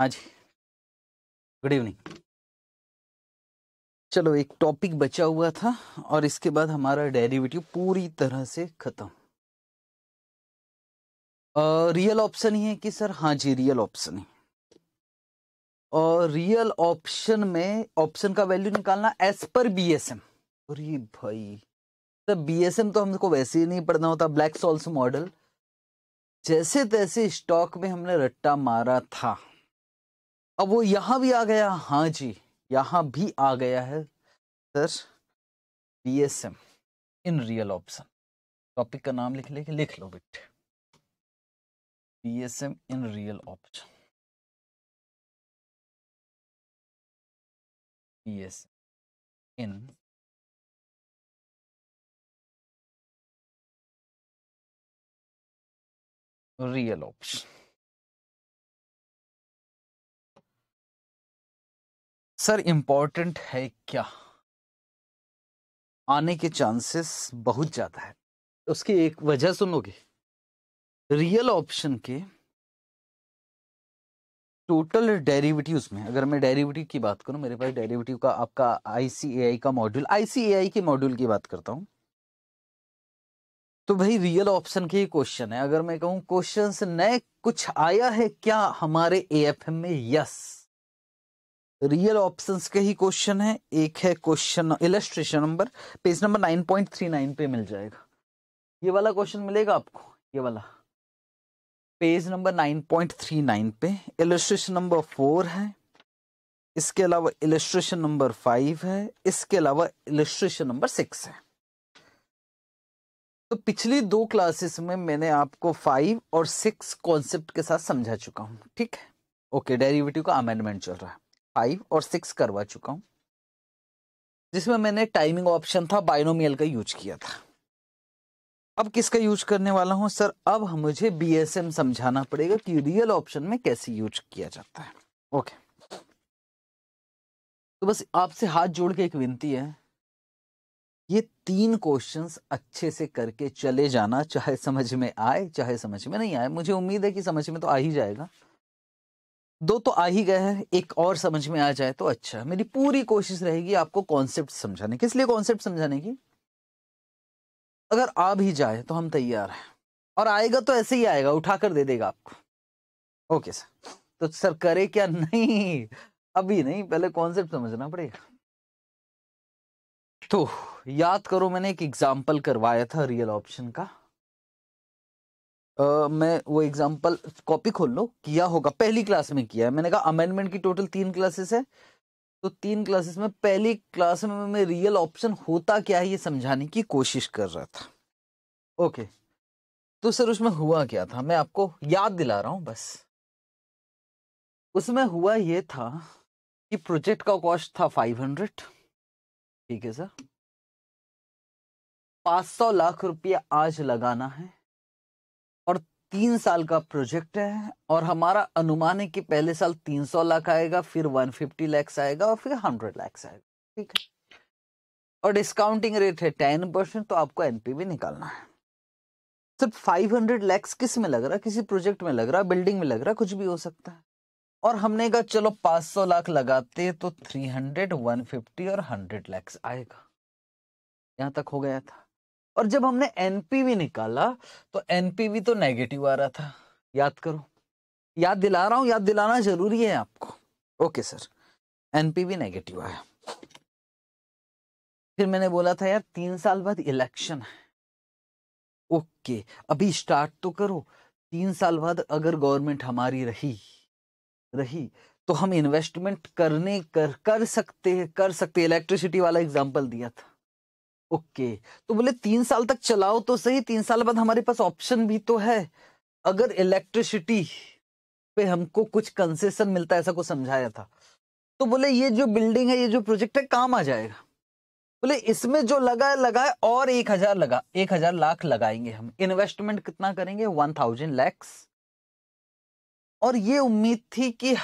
हाँ जी good evening चलो एक टॉपिक बचा हुआ था और इसके बाद हमारा डेरिवेटिव पूरी तरह से खत्म रियल ऑप्शन ही है कि सर हाँ जी रियल ऑप्शन है और रियल ऑप्शन में ऑप्शन का वैल्यू निकालना as per B S M अरे भाई तो बी एस एम तो हमको वैसे ही नहीं पढ़ना होता ब्लैक सॉल्स मॉडल जैसे तैसे स्टॉक में हमने रट्टा मारा था अब वो यहां भी आ गया हाँ जी यहां भी आ गया है sir B S M in real option topic का नाम लिख लेके लिख लो बेटे BSM in real option B S in real option sir important है क्या आने के चांसेस बहुत ज़्यादा है उसकी एक वजह सुनोगे रियल ऑप्शन के टोटल डेरिवेटिव्स में अगर मैं डेरिवेटिव की बात करूं मेरे पास डेरिवेटिव का आपका आईसीएआई का मॉड्यूल आईसीएआई के मॉड्यूल की बात करता हूं तो भाई रियल ऑप्शन के ही क्वेश्चन है अगर मैं कहूं क्वेश्चन नए कुछ आया है क्या हमारे एएफएम में यस रियल ऑप्शंस के ही क्वेश्चन है एक है question illustration number page number 9.39 पे मिल जाएगा ये वाला क्वेश्चन मिलेगा आपको ये वाला पेज नंबर 9.39 पे इलस्ट्रेशन नंबर फोर है इसके अलावा इलस्ट्रेशन नंबर फाइव है इसके अलावा इलस्ट्रेशन नंबर सिक्स है तो पिछली दो क्लासेस में मैंने आपको फाइव और सिक्स कॉन्सेप्ट के साथ समझा चुका हूं ठीक है ओके डेरिवेटिव का अमेंडमेंट चल रहा है फाइव और सिक्स करवा चुका हूं जिसमें मैंने टाइमिंग ऑप्शन था बाइनोमियल का यूज किया था अब किसका यूज करने वाला हूं सर अब मुझे बीएसएम समझाना पड़ेगा कि रियल ऑप्शन में कैसे यूज किया जाता है ओके तो बस आपसे हाथ जोड़ के एक विनती है ये तीन क्वेश्चंस अच्छे से करके चले जाना चाहे समझ में आए चाहे समझ में नहीं आए मुझे उम्मीद है कि समझ में तो आ ही जाएगा दो तो आ ही गए हैं एक और समझ में आ जाए तो अच्छा मेरी पूरी कोशिश रहेगी आपको कॉन्सेप्ट समझाने किस लिए कॉन्सेप्ट समझाने की अगर आ भी जाए तो हम तैयार हैं और आएगा तो ऐसे ही आएगा उठा कर दे देगा आपको ओके सर तो सर करे क्या नहीं अभी नहीं पहले कॉन्सेप्ट समझना पड़ेगा तो याद करो मैंने एक एग्जाम्पल करवाया था रियल ऑप्शन का मैं वो एग्जाम्पल कॉपी खोल लो किया होगा पहली क्लास में किया है मैंने कहा अमेंडमेंट की टोटल तीन क्लासेस है तो तीन क्लासेस में पहली क्लास में मैं रियल ऑप्शन होता क्या है ये समझाने की कोशिश कर रहा था ओके तो सर उसमें हुआ क्या था मैं आपको याद दिला रहा हूं बस उसमें हुआ ये था कि प्रोजेक्ट का कॉस्ट था फाइव हंड्रेड ठीक है सर 500 सौ लाख रुपया आज लगाना है तीन साल का प्रोजेक्ट है और हमारा अनुमान है कि पहले साल तीन सौ लाख आएगा फिर वन फिफ्टी लैक्स आएगा और फिर हंड्रेड लैक्स आएगा ठीक है और डिस्काउंटिंग रेट है टेन परसेंट तो आपको एनपीवी निकालना है सिर्फ फाइव हंड्रेड लैक्स किस में लग रहा है किसी प्रोजेक्ट में लग रहा है बिल्डिंग में लग रहा है कुछ भी हो सकता है और हमने कहा चलो सौ लाख लगाते तो वन फिफ्टी और हंड्रेड लैक्स आएगा यहाँ तक हो गया था और जब हमने एनपीवी निकाला तो एनपीवी तो नेगेटिव आ रहा था याद करो याद दिला रहा हूं याद दिलाना जरूरी है आपको ओके सर एनपीवी नेगेटिव आया फिर मैंने बोला था यार तीन साल बाद इलेक्शन है ओके अभी स्टार्ट तो करो तीन साल बाद अगर गवर्नमेंट हमारी रही रही तो हम इन्वेस्टमेंट करने कर कर सकते कर सकते इलेक्ट्रिसिटी वाला एग्जांपल दिया था ओके तो बोले तीन साल तक चलाओ तो सही तीन साल बाद हमारे पास ऑप्शन भी तो है अगर इलेक्ट्रिसिटी पे हमको कुछ कंसेशन मिलता है ऐसा कुछ समझाया था तो बोले ये जो बिल्डिंग है ये जो प्रोजेक्ट है काम आ जाएगा बोले इसमें जो लगा है लगा है और एक हजार लगा एक हजार लाख लगाएंगे हम इन्वेस्टमेंट कितना करेंगे वन थाउजेंड लैक्स और ये उम्मीद थी कि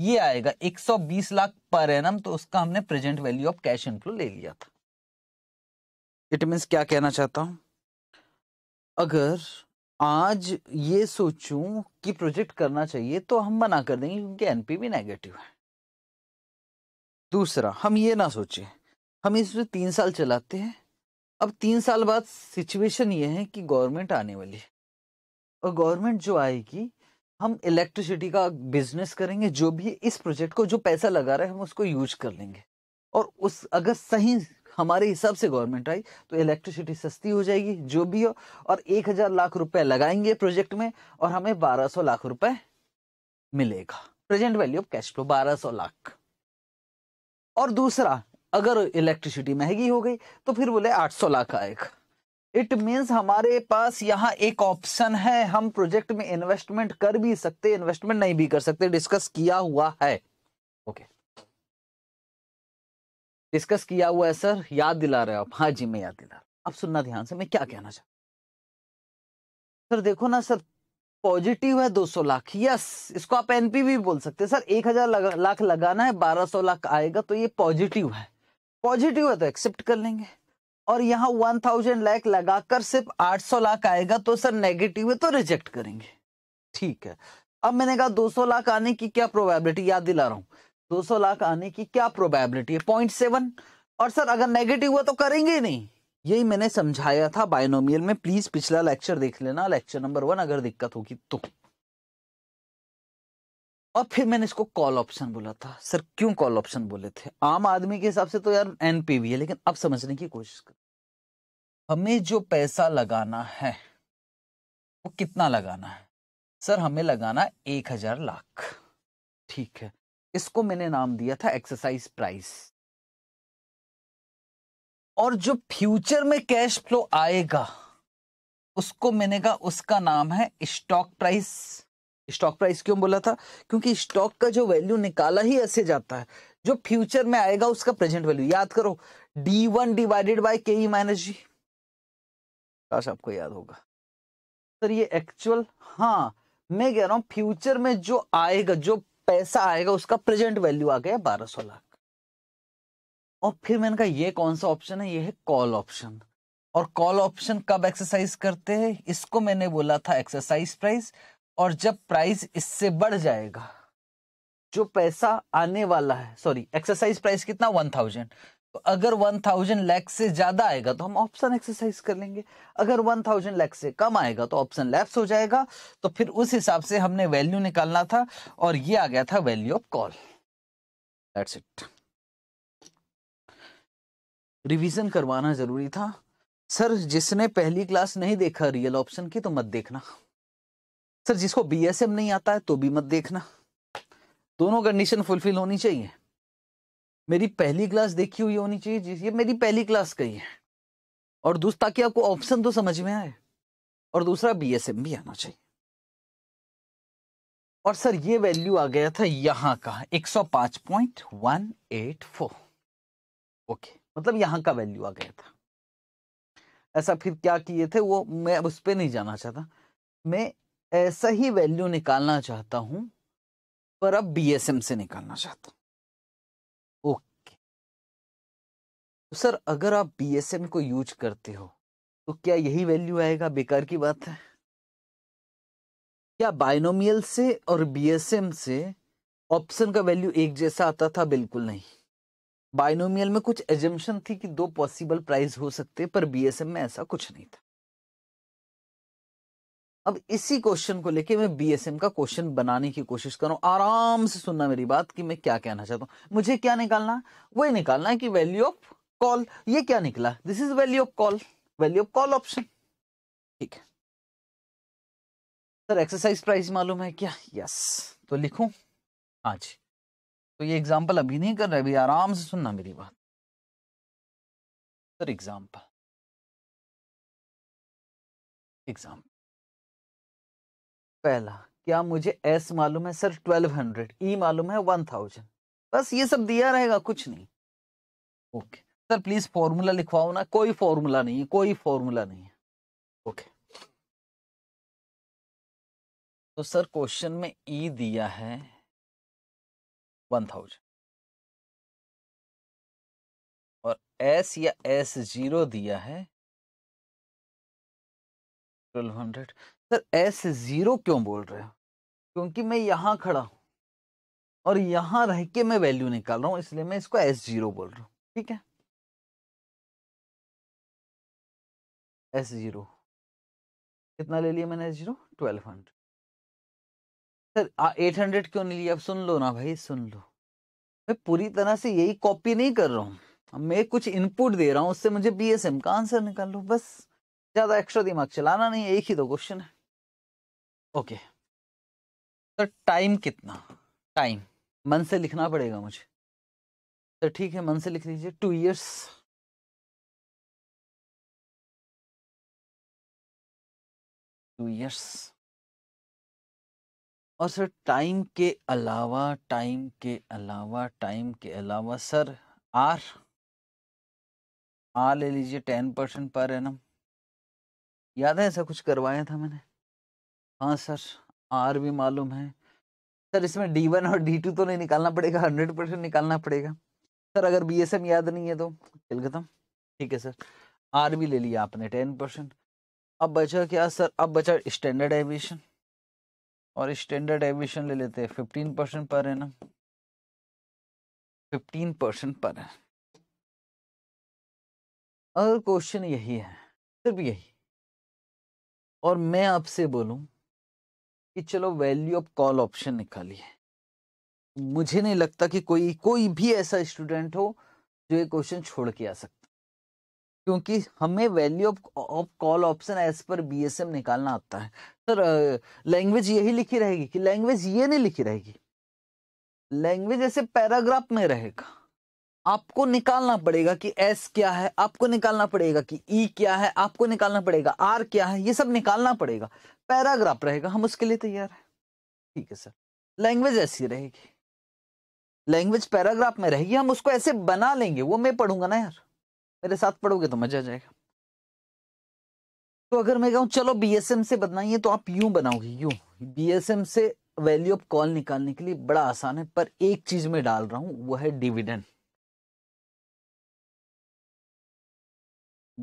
ये आएगा बीस लाख पर एनम तो उसका हमने present value of cash inflow ले लिया था इट मीन्स क्या कहना चाहता हूँ अगर आज ये सोचूं कि प्रोजेक्ट करना चाहिए तो हम मना कर देंगे क्योंकि एनपीवी भी नेगेटिव है दूसरा हम ये ना सोचें हम इसमें तीन साल चलाते हैं अब तीन साल बाद सिचुएशन ये है कि गवर्नमेंट आने वाली है और गवर्नमेंट जो आएगी हम इलेक्ट्रिसिटी का बिजनेस करेंगे जो भी इस प्रोजेक्ट को जो पैसा लगा रहा है हम उसको यूज कर लेंगे और उस अगर सही हमारे हिसाब से गवर्नमेंट आई तो इलेक्ट्रिसिटी सस्ती हो जाएगी जो भी हो और एक हजार लाख रुपए लगाएंगे प्रोजेक्ट में और हमें बारह सौ लाख रुपए मिलेगा present value of cash flow बारह सौ लाख और दूसरा अगर इलेक्ट्रिसिटी महंगी हो गई तो फिर बोले आठ सौ लाख आएगा इट मीन्स हमारे पास यहाँ एक ऑप्शन है हम प्रोजेक्ट में इन्वेस्टमेंट कर भी सकते इन्वेस्टमेंट नहीं भी कर सकते डिस्कस किया हुआ है डिस्कस किया हुआ है सर याद दिला रहे हो आप हाँ जी मैं याद दिला रहा आप सुनना ध्यान से मैं क्या कहना चाहता सर देखो ना सर पॉजिटिव है 200 लाख यस इसको आप एनपी भी बोल सकते हैं सर एक हजार लाख लगाना है 1200 लाख आएगा तो ये पॉजिटिव है पॉजिटिव है तो एक्सेप्ट कर लेंगे और यहाँ वन थाउजेंड लाख लगाकर सिर्फ सौ लाख आएगा तो सर नेगेटिव है तो रिजेक्ट करेंगे ठीक है अब मैंने कहा सौ लाख आने की क्या प्रोबेबिलिटी याद दिला रहा हूँ 200 लाख आने की क्या प्रोबेबिलिटी है पॉइंट सेवन और सर अगर नेगेटिव हुआ तो करेंगे नहीं यही मैंने समझाया था बायनोमियल में प्लीज पिछला लेक्चर देख लेना लेक्चर नंबर वन अगर दिक्कत होगी तो और फिर मैंने इसको कॉल ऑप्शन बोला था सर क्यों कॉल ऑप्शन बोले थे आम आदमी के हिसाब से तो यार एनपीवी है लेकिन अब समझने की कोशिश कर हमें जो पैसा लगाना है वो कितना लगाना है सर हमें लगाना एक हजार लाख ठीक है इसको मैंने नाम दिया था एक्सरसाइज प्राइस और जो फ्यूचर में कैश फ्लो आएगा उसको मैंने कहा उसका नाम है स्टॉक प्राइस स्टॉक प्राइस क्यों बोला था क्योंकि स्टॉक का जो वैल्यू निकाला ही ऐसे जाता है जो फ्यूचर में आएगा उसका प्रेजेंट वैल्यू याद करो डी वन डिवाइडेड बाई के ई माइनस जी काश आपको याद होगा सर ये एक्चुअल हाँ मैं कह रहा हूं फ्यूचर में जो आएगा जो पैसा आएगा उसका प्रेजेंट वैल्यू आ गया बारह सौ लाख और फिर मैंने कहा ये कौन सा ऑप्शन है ये है कॉल ऑप्शन और कॉल ऑप्शन कब एक्सरसाइज करते हैं इसको मैंने बोला था एक्सरसाइज प्राइस और जब प्राइस इससे बढ़ जाएगा जो पैसा आने वाला है सॉरी एक्सरसाइज प्राइस कितना वन थाउजेंड तो अगर वन थाउजेंड लैक्स से ज्यादा आएगा तो हम ऑप्शन एक्सरसाइज कर लेंगे अगर वन थाउजेंड लैक्स से कम आएगा तो ऑप्शन लैप्स हो जाएगा तो फिर उस हिसाब से हमने वैल्यू निकालना था और ये आ गया था value of call that's it revision करवाना जरूरी था सर जिसने पहली क्लास नहीं देखा रियल ऑप्शन की तो मत देखना सर जिसको एम नहीं आता है तो भी मत देखना दोनों कंडीशन फुलफिल होनी चाहिए मेरी पहली क्लास देखी हुई होनी चाहिए ये मेरी पहली क्लास कही है और दूसरा ताकि आपको ऑप्शन तो समझ में आए और दूसरा बी एस एम भी आना चाहिए और सर ये वैल्यू आ गया था यहां का 105.184 ओके मतलब यहां का वैल्यू आ गया था ऐसा फिर क्या किए थे वो मैं उस पर नहीं जाना चाहता मैं ऐसा ही वैल्यू निकालना चाहता हूं पर अब बीएसएम से निकालना चाहता हूं तो सर अगर आप बी को यूज करते हो तो क्या यही वैल्यू आएगा बेकार की बात है क्या बाइनोमियल से और बी से ऑप्शन का वैल्यू एक जैसा आता था बिल्कुल नहीं बाइनोमियल में कुछ एजम्पन थी कि दो पॉसिबल प्राइस हो सकते पर बी में ऐसा कुछ नहीं था अब इसी क्वेश्चन को लेके मैं बी का क्वेश्चन बनाने की कोशिश कर रहा हूं आराम से सुनना मेरी बात कि मैं क्या कहना चाहता हूं मुझे क्या निकालना वही निकालना है कि वैल्यू ऑफ कॉल ये क्या निकला this is value of call value of call option ठीक है सर एक्सरसाइज प्राइस मालूम है क्या यस yes. तो लिखू हाँ जी तो ये एग्जांपल अभी नहीं कर रहे अभी आराम से सुनना मेरी बात सर एग्जांपल एग्जांपल पहला क्या मुझे एस मालूम है सर ट्वेल्व हंड्रेड ई मालूम है वन थाउजेंड बस ये सब दिया रहेगा कुछ नहीं ओके सर प्लीज फॉर्मूला लिखवाओ ना कोई फॉर्मूला नहीं है कोई फॉर्मूला नहीं है ओके तो सर क्वेश्चन में ई e दिया है वन थाउजेंड और एस या एस जीरो दिया है twelve hundred sir S zero क्यों बोल रहे हो क्योंकि मैं यहां खड़ा हूं और यहां रह के मैं वैल्यू निकाल रहा हूं इसलिए मैं इसको एस जीरो बोल रहा हूं ठीक है एस जीरो कितना ले लिया मैंने S zero twelve hundred sir eight hundred क्यों नहीं लिया अब सुन लो ना भाई सुन लो मैं पूरी तरह से यही कॉपी नहीं कर रहा हूँ मैं कुछ इनपुट दे रहा हूँ उससे मुझे बी एस एम का आंसर निकाल लो बस ज़्यादा एक्स्ट्रा दिमाग चलाना नहीं एक ही दो क्वेश्चन है ओके सर टाइम कितना टाइम मन से लिखना पड़ेगा मुझे सर ठीक है मन से लिख लीजिए टू ईयर्स टू ईयर्स और सर टाइम के अलावा टाइम के अलावा टाइम के अलावा सर आर आर ले लीजिए टेन परसेंट पर एनम याद है ऐसा कुछ करवाया था मैंने हाँ सर आर भी मालूम है सर इसमें डी वन और डी टू तो नहीं निकालना पड़ेगा हंड्रेड परसेंट निकालना पड़ेगा सर अगर बी एस एम याद नहीं है तो चल खत्म ठीक है सर आर भी ले लिया आपने टेन परसेंट अब बचा क्या सर अब बचा स्टैंडर्ड एविएशन और स्टैंडर्ड एविएशन ले लेते हैं फिफ्टीन परसेंट पर है ना फिफ्टीन परसेंट पर है अगर क्वेश्चन यही है सिर्फ यही और मैं आपसे बोलूं कि चलो वैल्यू ऑफ कॉल ऑप्शन निकालिए मुझे नहीं लगता कि कोई कोई भी ऐसा स्टूडेंट हो जो ये क्वेश्चन छोड़ के आ सकता क्योंकि हमें value of of call option as per B S M निकालना आता है सर लैंग्वेज यही लिखी रहेगी कि लैंग्वेज ये नहीं लिखी रहेगी लैंग्वेज ऐसे पैराग्राफ में रहेगा आपको निकालना पड़ेगा कि एस क्या है आपको निकालना पड़ेगा कि ई e क्या है आपको निकालना पड़ेगा आर क्या है ये सब निकालना पड़ेगा पैराग्राफ रहेगा हम उसके लिए तैयार हैं ठीक है सर लैंग्वेज ऐसी रहेगी लैंग्वेज पैराग्राफ में रहेगी हम उसको ऐसे बना लेंगे वो मैं पढ़ूंगा ना यार मेरे साथ पढ़ोगे तो मजा आ जाएगा तो अगर मैं कहूँ चलो बीएसएम से बनाइए तो आप यू बनाओगे एस बीएसएम से वैल्यू ऑफ कॉल निकालने के लिए बड़ा आसान है पर एक चीज में डाल रहा हूं वो है डिविडेंड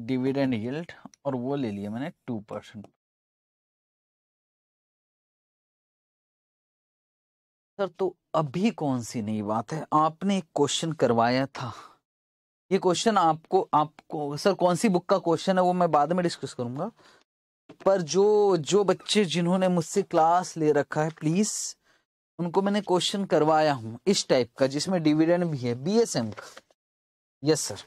डिविडेंड यील्ड और वो ले लिया मैंने टू परसेंट सर तो अभी कौन सी नई बात है आपने एक क्वेश्चन करवाया था ये क्वेश्चन आपको आपको सर कौन सी बुक का क्वेश्चन है वो मैं बाद में डिस्कस करूंगा पर जो जो बच्चे जिन्होंने मुझसे क्लास ले रखा है प्लीज उनको मैंने क्वेश्चन करवाया हूँ इस टाइप का जिसमें डिविडेंड भी है बीएसएम का यस सर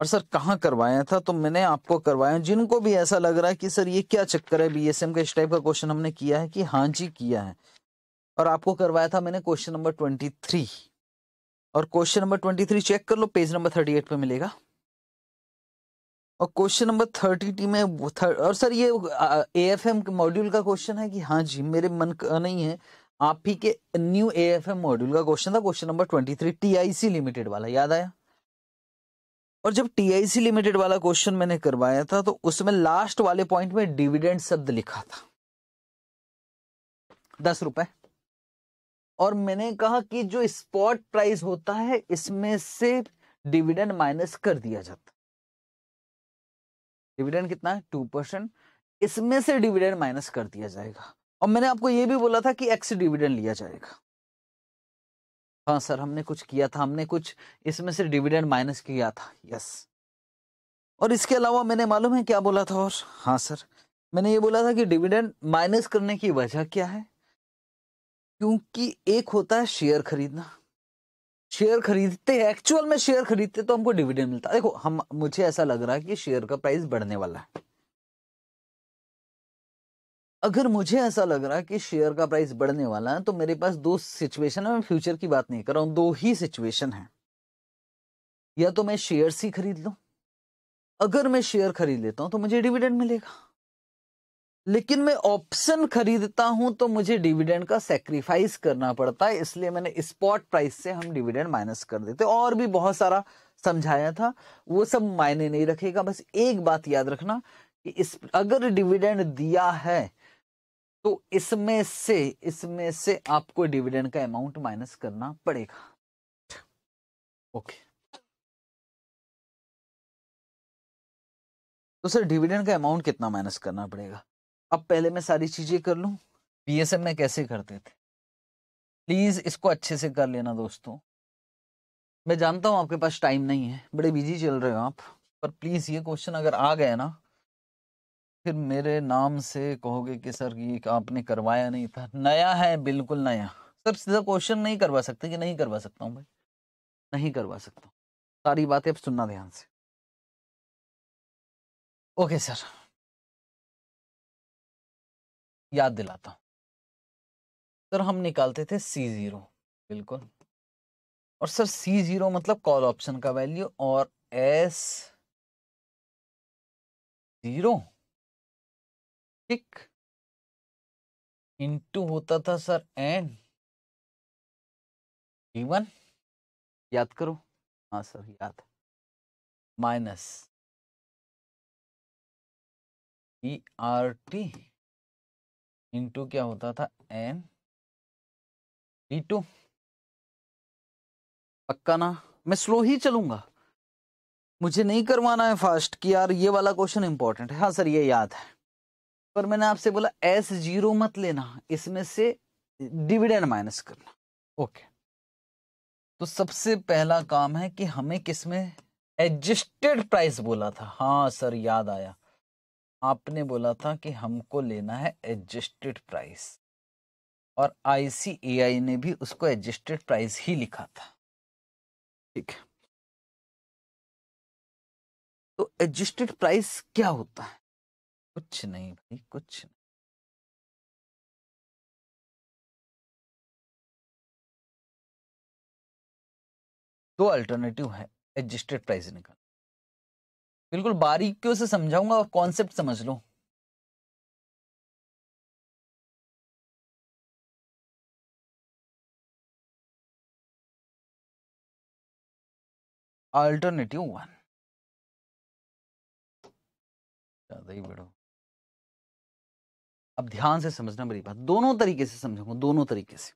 और सर कहाँ करवाया था तो मैंने आपको करवाया जिनको भी ऐसा लग रहा है कि सर ये क्या चक्कर है बीएसएम का इस टाइप का क्वेश्चन हमने किया है कि हाँ जी किया है और आपको करवाया था मैंने क्वेश्चन नंबर ट्वेंटी थ्री और question number twenty three check कर लो पेज नंबर थर्टी एट पे मिलेगा और क्वेश्चन नंबर थर्टी टी में और सर ये ए एफ एम मॉड्यूल का क्वेश्चन है कि हाँ जी मेरे मन का नहीं है आप ही के new A F M module का क्वेश्चन था question number twenty three T I C limited वाला याद आया और जब टी आई सी लिमिटेड वाला क्वेश्चन मैंने करवाया था तो उसमें लास्ट वाले पॉइंट में डिविडेंड शब्द लिखा था दस रुपए और मैंने कहा कि जो स्पॉट प्राइस होता है इसमें से डिविडेंड माइनस कर दिया जाता डिविडेंड कितना है टू परसेंट इसमें से डिविडेंड माइनस कर दिया जाएगा और मैंने आपको यह भी बोला था कि एक्स डिविडेंड लिया जाएगा हाँ सर हमने कुछ किया था हमने कुछ इसमें से डिविडेंड माइनस किया था यस और इसके अलावा मैंने मालूम है क्या बोला था और हाँ सर मैंने ये बोला था कि डिविडेंड माइनस करने की वजह क्या है क्योंकि एक होता है शेयर खरीदना शेयर खरीदते हैं एक्चुअल में शेयर खरीदते तो हमको डिविडेंड मिलता देखो हम मुझे ऐसा लग रहा है कि शेयर का प्राइस बढ़ने वाला है अगर मुझे ऐसा लग रहा है कि शेयर का प्राइस बढ़ने वाला है तो मेरे पास दो सिचुएशन है मैं फ्यूचर की बात नहीं कर रहा हूं दो ही सिचुएशन है या तो मैं शेयर ही खरीद लू अगर मैं शेयर खरीद लेता हूं तो मुझे डिविडेंड मिलेगा लेकिन मैं ऑप्शन खरीदता हूं तो मुझे डिविडेंड का सेक्रीफाइस करना पड़ता है इसलिए मैंने स्पॉट प्राइस से हम डिविडेंड माइनस कर देते और भी बहुत सारा समझाया था वो सब मायने नहीं रखेगा बस एक बात याद रखना कि इस अगर डिविडेंड दिया है तो इसमें से इसमें से आपको डिविडेंड का अमाउंट माइनस करना पड़ेगा ओके तो सर डिविडेंड का अमाउंट कितना माइनस करना पड़ेगा अब पहले मैं सारी चीज़ें कर लूँ बी एस एम में कैसे करते थे प्लीज़ इसको अच्छे से कर लेना दोस्तों मैं जानता हूँ आपके पास टाइम नहीं है बड़े बिजी चल रहे हो आप पर प्लीज़ ये क्वेश्चन अगर आ गए ना फिर मेरे नाम से कहोगे कि सर ये आपने करवाया नहीं था नया है बिल्कुल नया सर सीधा क्वेश्चन नहीं करवा सकते कि नहीं करवा सकता हूँ भाई नहीं करवा सकता सारी बातें अब सुनना ध्यान से ओके सर याद दिलाता हूं सर हम निकालते थे सी ज़ीरो बिल्कुल और सर सी ज़ीरो मतलब कॉल ऑप्शन का वैल्यू और एस ज़ीरो इंटू होता था सर एन डी वन याद करो हाँ सर याद minus e are t into क्या होता था एन डी टू पक्का ना मैं स्लो ही चलूंगा मुझे नहीं करवाना है फास्ट कि यार ये वाला क्वेश्चन इंपॉर्टेंट है हाँ सर ये याद है पर मैंने आपसे बोला एस जीरो मत लेना इसमें से डिविडेंड माइनस करना ओके तो सबसे पहला काम है कि हमें किसमें एडजस्टेड प्राइस बोला था हाँ सर याद आया आपने बोला था कि हमको लेना है एडजस्टेड प्राइस और आईसीएआई ने भी उसको एडजस्टेड प्राइस ही लिखा था ठीक है तो एडजस्टेड प्राइस क्या होता है कुछ नहीं भाई कुछ नहीं दो अल्टरनेटिव है एडजस्टेड प्राइस निकाल बिल्कुल बारीकियों से समझाऊंगा और कॉन्सेप्ट समझ लो अल्टरनेटिव वन ज्यादा ही बढ़ो अब ध्यान से समझना मेरी बात दोनों तरीके से समझाऊंगा दोनों तरीके से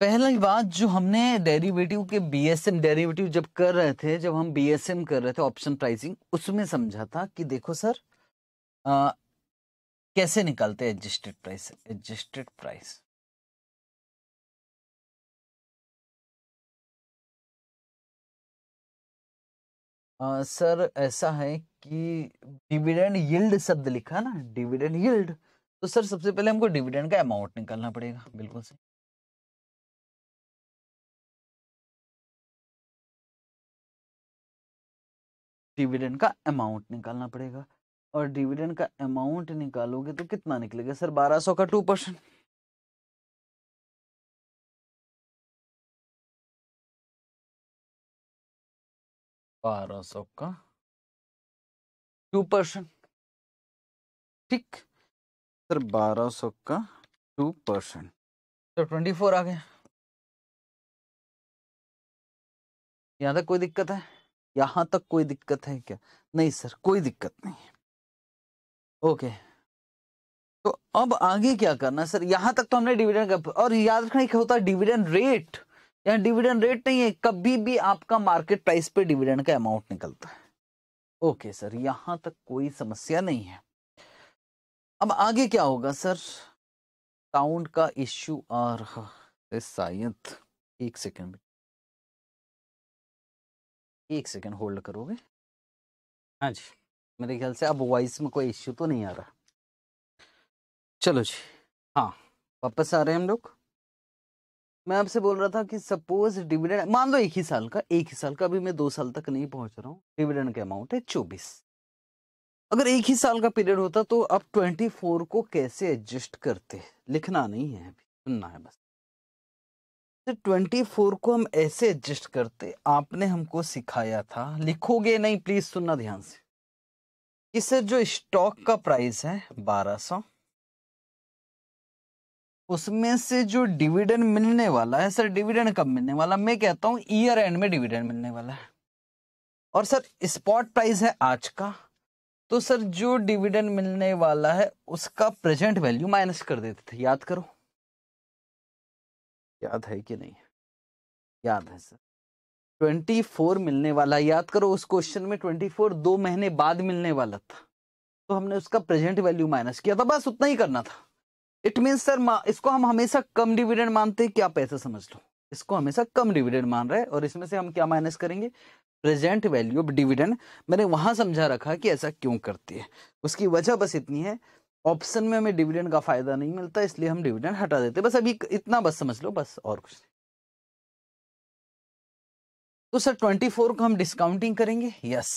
पहली बात जो हमने डेरिवेटिव के बीएसएम डेरिवेटिव जब कर रहे थे जब हम बीएसएम कर रहे थे ऑप्शन प्राइसिंग उसमें समझा था कि देखो सर आ, कैसे निकालते हैं एडजस्टेड प्राइस एडजस्टेड प्राइस आ, सर ऐसा है कि डिविडेंड यील्ड शब्द लिखा ना डिविडेंड यील्ड तो सर सबसे पहले हमको डिविडेंड का अमाउंट निकालना पड़ेगा बिल्कुल सही डिविडेंड का अमाउंट निकालना पड़ेगा और डिविडेंड का अमाउंट निकालोगे तो कितना निकलेगा सर 1200 का टू परसेंट बारह सौ का टू परसेंट ठीक सर बारह सौ का टू परसेंट सर तो ट्वेंटी फोर आ गया यहां तक कोई दिक्कत है यहां तक कोई दिक्कत है क्या नहीं सर कोई दिक्कत नहीं है ओके तो अब आगे क्या करना सर यहां तक तो हमने डिविडेंड और याद रखना क्या होता है डिविडेंड रेट यहाँ डिविडेंड रेट नहीं है कभी भी आपका मार्केट प्राइस पे डिविडेंड का अमाउंट निकलता है ओके सर यहां तक कोई समस्या नहीं है अब आगे क्या होगा सर काउंट का इश्यू और शायद एक सेकेंड एक सेकेंड होल्ड करोगे हाँ जी मेरे ख्याल से अब वॉइस में कोई इश्यू तो नहीं आ रहा चलो जी हाँ वापस आ रहे हैं हम लोग मैं आपसे बोल रहा था कि सपोज डिविडेंड मान लो एक ही साल का एक ही साल का अभी मैं दो साल तक नहीं पहुंच रहा हूँ डिविडेंड का अमाउंट है चौबीस अगर एक ही साल का पीरियड होता तो आप ट्वेंटी फोर को कैसे एडजस्ट करते लिखना नहीं है अभी सुनना है बस तो ट्वेंटी फोर को हम ऐसे एडजस्ट करते आपने हमको सिखाया था लिखोगे नहीं प्लीज सुनना ध्यान से इसे जो स्टॉक का प्राइस है बारह सौ उसमें से जो डिविडेंड मिलने वाला है सर डिविडेंड कब मिलने वाला मैं कहता हूँ ईयर एंड में डिविडेंड मिलने वाला है और सर स्पॉट प्राइस है आज का तो सर जो डिविडेंड मिलने वाला है उसका प्रेजेंट वैल्यू माइनस कर देते थे याद करो याद है कि नहीं याद है सर 24 मिलने वाला याद करो उस क्वेश्चन में 24 दो महीने बाद मिलने वाला था तो हमने उसका प्रेजेंट वैल्यू माइनस किया था बस उतना ही करना था इट मीन्स सर इसको हम हमेशा कम डिविडेंड मानते हैं क्या पैसा समझ लो इसको हमेशा कम डिविडेंड मान रहे है और इसमें से हम क्या माइनस करेंगे प्रेजेंट वैल्यू ऑफ डिविडेंड मैंने वहां समझा रखा कि ऐसा क्यों करती है उसकी वजह बस इतनी है ऑप्शन में हमें डिविडेंड का फायदा नहीं मिलता इसलिए हम डिविडेंड हटा देते बस अभी इतना बस समझ लो बस और कुछ नहीं तो सर ट्वेंटी फोर को हम डिस्काउंटिंग करेंगे यस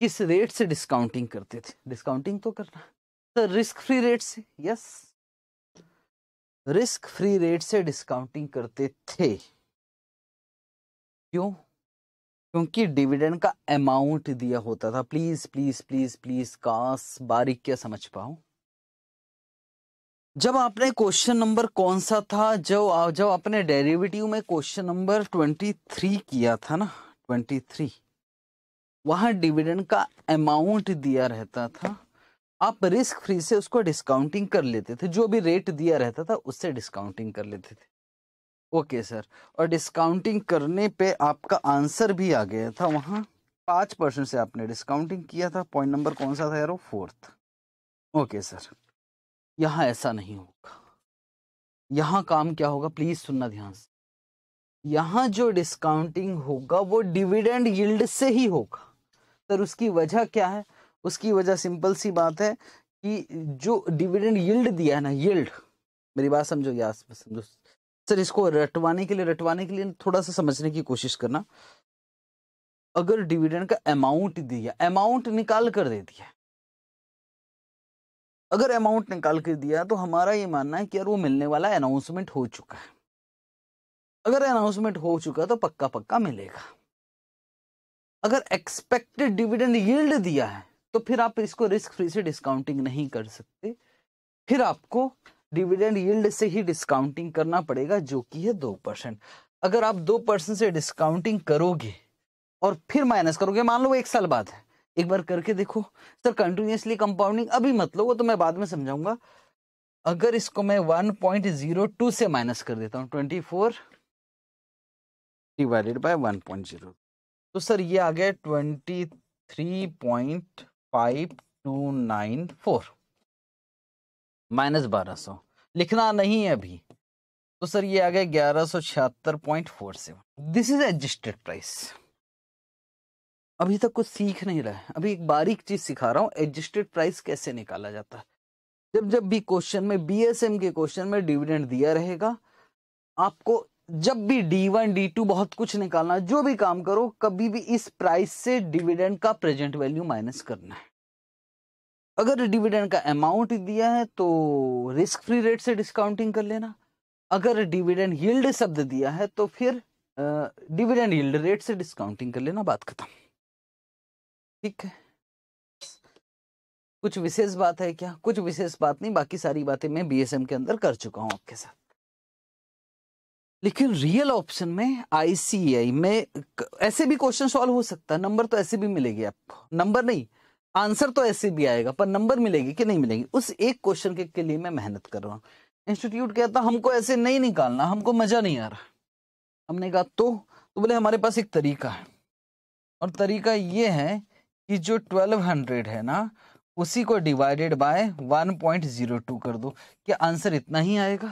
किस रेट से डिस्काउंटिंग करते थे डिस्काउंटिंग तो करना सर रिस्क फ्री रेट से यस रिस्क फ्री रेट से डिस्काउंटिंग करते थे क्यों क्योंकि डिविडेंड का अमाउंट दिया होता था प्लीज प्लीज प्लीज प्लीज कास बारीक क्या समझ पाओ जब आपने क्वेश्चन नंबर कौन सा था जो जब आपने डेरिवेटिव में क्वेश्चन नंबर ट्वेंटी थ्री किया था ना ट्वेंटी थ्री वहाँ डिविडेंड का अमाउंट दिया रहता था आप रिस्क फ्री से उसको डिस्काउंटिंग कर लेते थे जो भी रेट दिया रहता था उससे डिस्काउंटिंग कर लेते थे ओके सर और डिस्काउंटिंग करने पे आपका आंसर भी आ गया था वहाँ पाँच परसेंट से आपने डिस्काउंटिंग किया था पॉइंट नंबर कौन सा था यारो फोर्थ ओके सर यहाँ ऐसा नहीं होगा यहाँ काम क्या होगा प्लीज सुनना ध्यान से यहाँ जो डिस्काउंटिंग होगा वो डिविडेंड यील्ड से ही होगा सर उसकी वजह क्या है उसकी वजह सिंपल सी बात है कि जो डिविडेंड यील्ड दिया है ना यील्ड मेरी बात समझो या समझो सर इसको रटवाने के लिए रटवाने के लिए थोड़ा सा समझने की कोशिश करना अगर डिविडेंड का अमाउंट दिया अमाउंट निकाल कर दे दिया अगर अमाउंट निकाल के दिया तो हमारा ये मानना है कि यार वो मिलने वाला अनाउंसमेंट हो चुका है अगर अनाउंसमेंट हो चुका तो पक्का पक्का मिलेगा अगर एक्सपेक्टेड डिविडेंड यील्ड दिया है तो फिर आप इसको रिस्क फ्री से डिस्काउंटिंग नहीं कर सकते फिर आपको डिविडेंड यील्ड से ही डिस्काउंटिंग करना पड़ेगा जो कि है दो परसेंट अगर आप दो परसेंट से डिस्काउंटिंग करोगे और फिर माइनस करोगे मान लो एक साल बाद है एक बार करके देखो सर कंटिन्यूसली कंपाउंडिंग अभी मत लो वो तो मैं बाद में समझाऊंगा अगर इसको मैं 1.02 से माइनस कर देता हूँ 24 फोर डिवाइडेड बाय 1.0 तो सर ये आ गया 23.5294 माइनस 1200 लिखना नहीं है अभी तो सर ये आ गया ग्यारह सौ छिहत्तर point four seven this is adjusted price अभी तक कुछ सीख नहीं रहा है अभी एक बारीक चीज सिखा रहा हूँ एडजस्टेड प्राइस कैसे निकाला जाता है जब जब भी क्वेश्चन में बीएसएम के क्वेश्चन में डिविडेंड दिया रहेगा आपको जब भी डी वन डी टू बहुत कुछ निकालना जो भी काम करो कभी भी इस प्राइस से डिविडेंड का प्रेजेंट वैल्यू माइनस करना है अगर डिविडेंड का अमाउंट दिया है तो रिस्क फ्री रेट से डिस्काउंटिंग कर लेना अगर डिविडेंड यील्ड शब्द दिया है तो फिर डिविडेंड यील्ड रेट से डिस्काउंटिंग कर लेना बात खत्म ठीक है कुछ विशेष बात है क्या कुछ विशेष बात नहीं बाकी सारी बातें मैं बीएसएम के अंदर कर चुका हूं आपके साथ लेकिन रियल ऑप्शन में आईसीआई में ऐसे भी क्वेश्चन सॉल्व हो सकता है नंबर तो ऐसे भी मिलेगी आपको नंबर नहीं आंसर तो ऐसे भी आएगा पर नंबर मिलेगी कि नहीं मिलेगी उस एक क्वेश्चन के, के लिए मैं मेहनत कर रहा हूँ इंस्टीट्यूट कहता हमको ऐसे नहीं निकालना हमको मजा नहीं आ रहा हमने कहा तो, तो बोले हमारे पास एक तरीका है और तरीका ये है कि जो 1200 है ना उसी को डिवाइडेड बाय 1.02 कर दो क्या आंसर इतना ही आएगा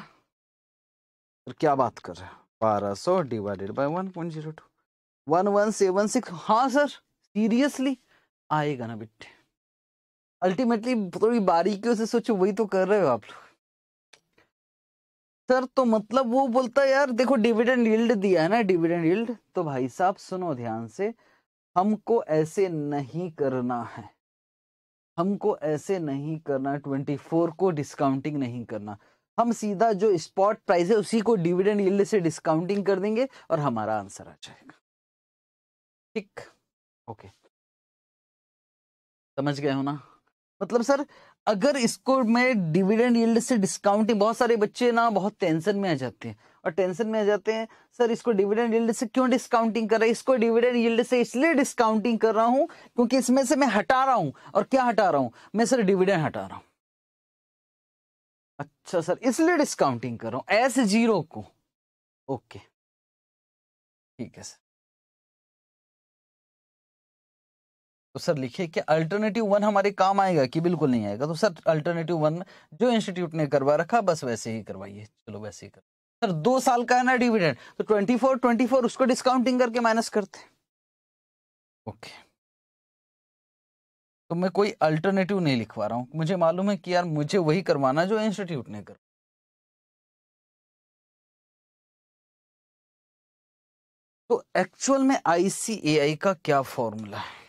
तो क्या बात कर रहे हैं बारह सौ divided by 1.02 point zero two one one seven six हाँ सर सीरियसली आएगा ना बिट्टे अल्टीमेटली थोड़ी बारीकियों से सोचो वही तो कर रहे हो आप लोग सर तो मतलब वो बोलता यार देखो डिविडेंड यील्ड दिया है ना डिविडेंड यील्ड तो भाई साहब सुनो ध्यान से हमको ऐसे नहीं करना है हमको ऐसे नहीं करना ट्वेंटी फोर को डिस्काउंटिंग नहीं करना हम सीधा जो स्पॉट प्राइस है उसी को डिविडेंड यील्ड से डिस्काउंटिंग कर देंगे और हमारा आंसर आ जाएगा ठीक ओके समझ गए हो ना मतलब सर अगर इसको मैं डिविडेंड यील्ड से डिस्काउंटिंग बहुत सारे बच्चे ना बहुत टेंशन में आ जाते हैं और टेंशन में आ जाते हैं सर इसको डिविडेंड यील्ड से क्यों डिस्काउंटिंग कर रहा है इसको डिविडेंड यील्ड से इसलिए डिस्काउंटिंग कर रहा हूं क्योंकि इसमें से मैं हटा रहा हूं और क्या हटा रहा हूं मैं सर डिविडेंड हटा रहा हूं अच्छा सर इसलिए डिस्काउंटिंग कर रहा हूं एस जीरो को ओके ठीक है सर तो सर लिखिए कि अल्टरनेटिव वन हमारे काम आएगा कि बिल्कुल नहीं आएगा तो सर अल्टरनेटिव वन जो इंस्टीट्यूट ने करवा रखा बस वैसे ही करवाइए चलो वैसे ही करवाइए सर दो साल का है ना डिविडेंड तो ट्वेंटी फोर ट्वेंटी फोर उसको डिस्काउंटिंग करके माइनस करते ओके तो मैं कोई अल्टरनेटिव नहीं लिखवा रहा हूं मुझे मालूम है कि यार मुझे वही करवाना जो इंस्टीट्यूट ने कर तो एक्चुअल में आईसीएआई का क्या फॉर्मूला है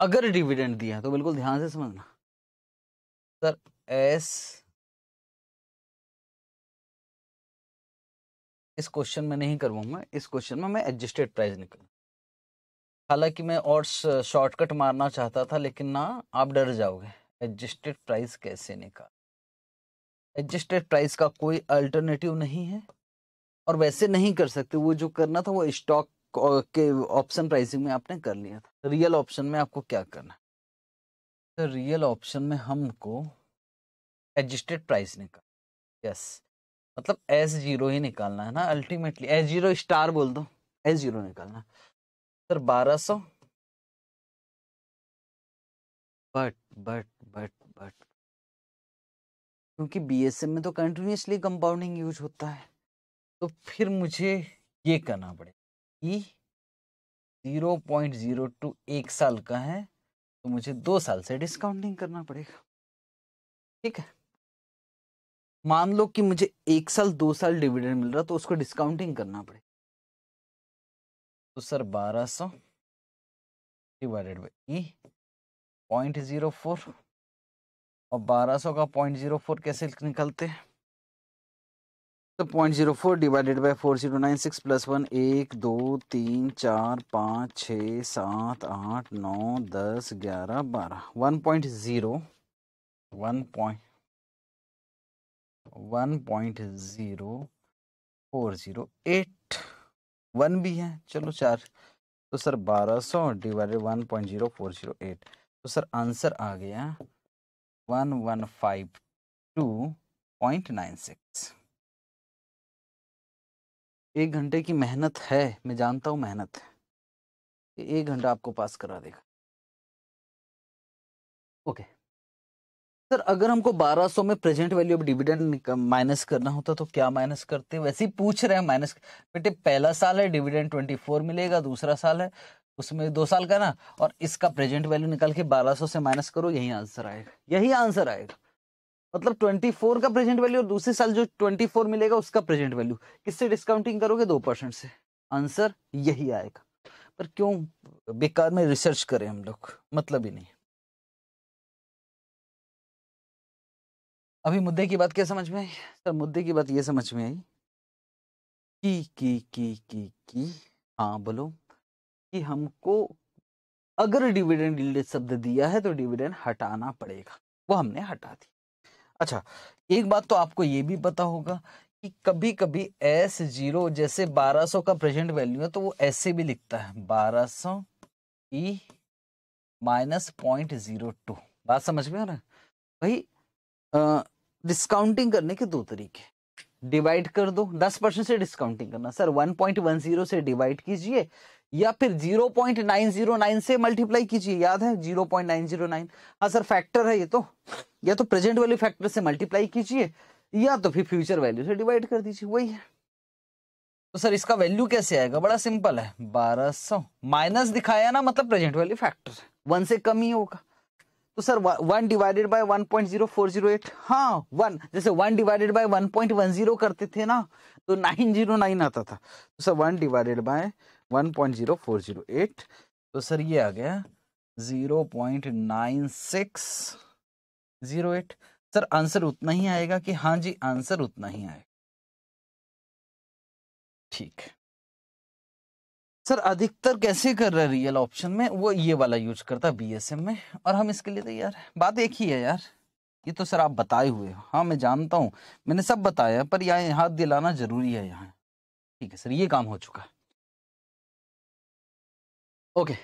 अगर डिविडेंड दिया तो बिल्कुल ध्यान से समझना सर एस इस क्वेश्चन में नहीं करवाऊंगा इस क्वेश्चन में मैं एडजस्टेड प्राइस निकल हालांकि मैं और शॉर्टकट मारना चाहता था लेकिन ना आप डर जाओगे एडजस्टेड प्राइस कैसे निकाल एडजस्टेड प्राइस का कोई अल्टरनेटिव नहीं है और वैसे नहीं कर सकते वो जो करना था वो स्टॉक के ऑप्शन प्राइसिंग में आपने कर लिया था रियल तो ऑप्शन में आपको क्या करना है तो रियल ऑप्शन में हमको एडजस्टेड प्राइस निकाल यस मतलब एस जीरो ही निकालना है ना अल्टीमेटली एस जीरो स्टार बोल दो एस जीरो निकालना सर बारह सौ बट बट बट बट क्योंकि बीएसएम में तो कंटिन्यूसली कंपाउंडिंग यूज होता है तो फिर मुझे ये करना पड़ेगा e zero point zero two एक साल का है तो मुझे दो साल से डिस्काउंटिंग करना पड़ेगा ठीक है मान लो कि मुझे एक साल दो साल डिविडेंड मिल रहा तो उसको डिस्काउंटिंग करना पड़ेगा तो सर बारह सौ divided by e point zero four और बारह सौ का पॉइंट जीरो फोर कैसे निकलते हैं तो point zero four divided by four zero nine six plus one एक दो तीन चार पाँच छः सात आठ नौ दस ग्यारह बारह one point zero one point one point zero four zero eight one भी है चलो चार तो सर बारह सौ divided one point zero four zero eight तो सर आंसर आ गया one one five two point nine six एक घंटे की मेहनत है मैं जानता हूँ मेहनत है एक घंटा आपको पास करा देगा ओके सर अगर हमको 1200 में present value of dividend minus करना होता तो क्या माइनस करते वैसे ही पूछ रहे हैं माइनस बेटे पहला साल है डिविडेंड 24 मिलेगा दूसरा साल है उसमें दो साल का ना और इसका प्रेजेंट वैल्यू निकाल के 1200 से माइनस करो यही आंसर आएगा यही आंसर आएगा मतलब 24 का प्रेजेंट वैल्यू और दूसरे साल जो 24 मिलेगा उसका प्रेजेंट वैल्यू किससे डिस्काउंटिंग करोगे दो परसेंट से आंसर यही आएगा पर क्यों बेकार में रिसर्च करें हम लोग मतलब ही नहीं अभी मुद्दे की बात क्या समझ में आई सर मुद्दे की बात ये समझ में आई कि की की की की हाँ बोलो कि हमको अगर डिविडेंड शब्द दिया है तो डिविडेंड हटाना पड़ेगा वो हमने हटा दिया अच्छा एक बात तो आपको ये भी पता होगा कि कभी कभी एस जीरो जैसे 1200 का प्रेजेंट वैल्यू है तो वो ऐसे भी लिखता है 1200 सौ e minus point zero two बात समझ में आ रहा है भाई डिस्काउंटिंग करने के दो तरीके डिवाइड कर दो दस परसेंट से डिस्काउंटिंग करना sir one point one zero से डिवाइड कीजिए या फिर 0.909 से मल्टीप्लाई कीजिए याद है 0.909 पॉइंट हाँ सर फैक्टर है ये तो या तो प्रेजेंट वैल्यू फैक्टर से मल्टीप्लाई कीजिए या तो फिर फ्यूचर वैल्यू से डिवाइड कर दीजिए वही है तो सर इसका वैल्यू कैसे आएगा बड़ा सिंपल है 1200 माइनस दिखाया ना मतलब प्रेजेंट वैल्यू फैक्टर वन से कम ही होगा तो sir one divided by one point zero four zero eight हाँ वन जैसे one divided by one point one zero करते थे ना तो नाइन जीरो नाइन आता था तो sir one divided by one point zero four zero eight तो सर ये आ गया zero point nine six zero eight sir answer उतना ही आएगा कि हाँ जी आंसर उतना ही आएगा ठीक है सर अधिकतर कैसे कर रहा है रियल ऑप्शन में वो ये वाला यूज करता है बीएसएम में और हम इसके लिए तैयार है बात एक ही है यार ये तो सर आप बताए हुए हो हाँ मैं जानता हूँ मैंने सब बताया पर यहाँ हाथ दिलाना जरूरी है यहाँ ठीक है सर ये काम हो चुका है ओके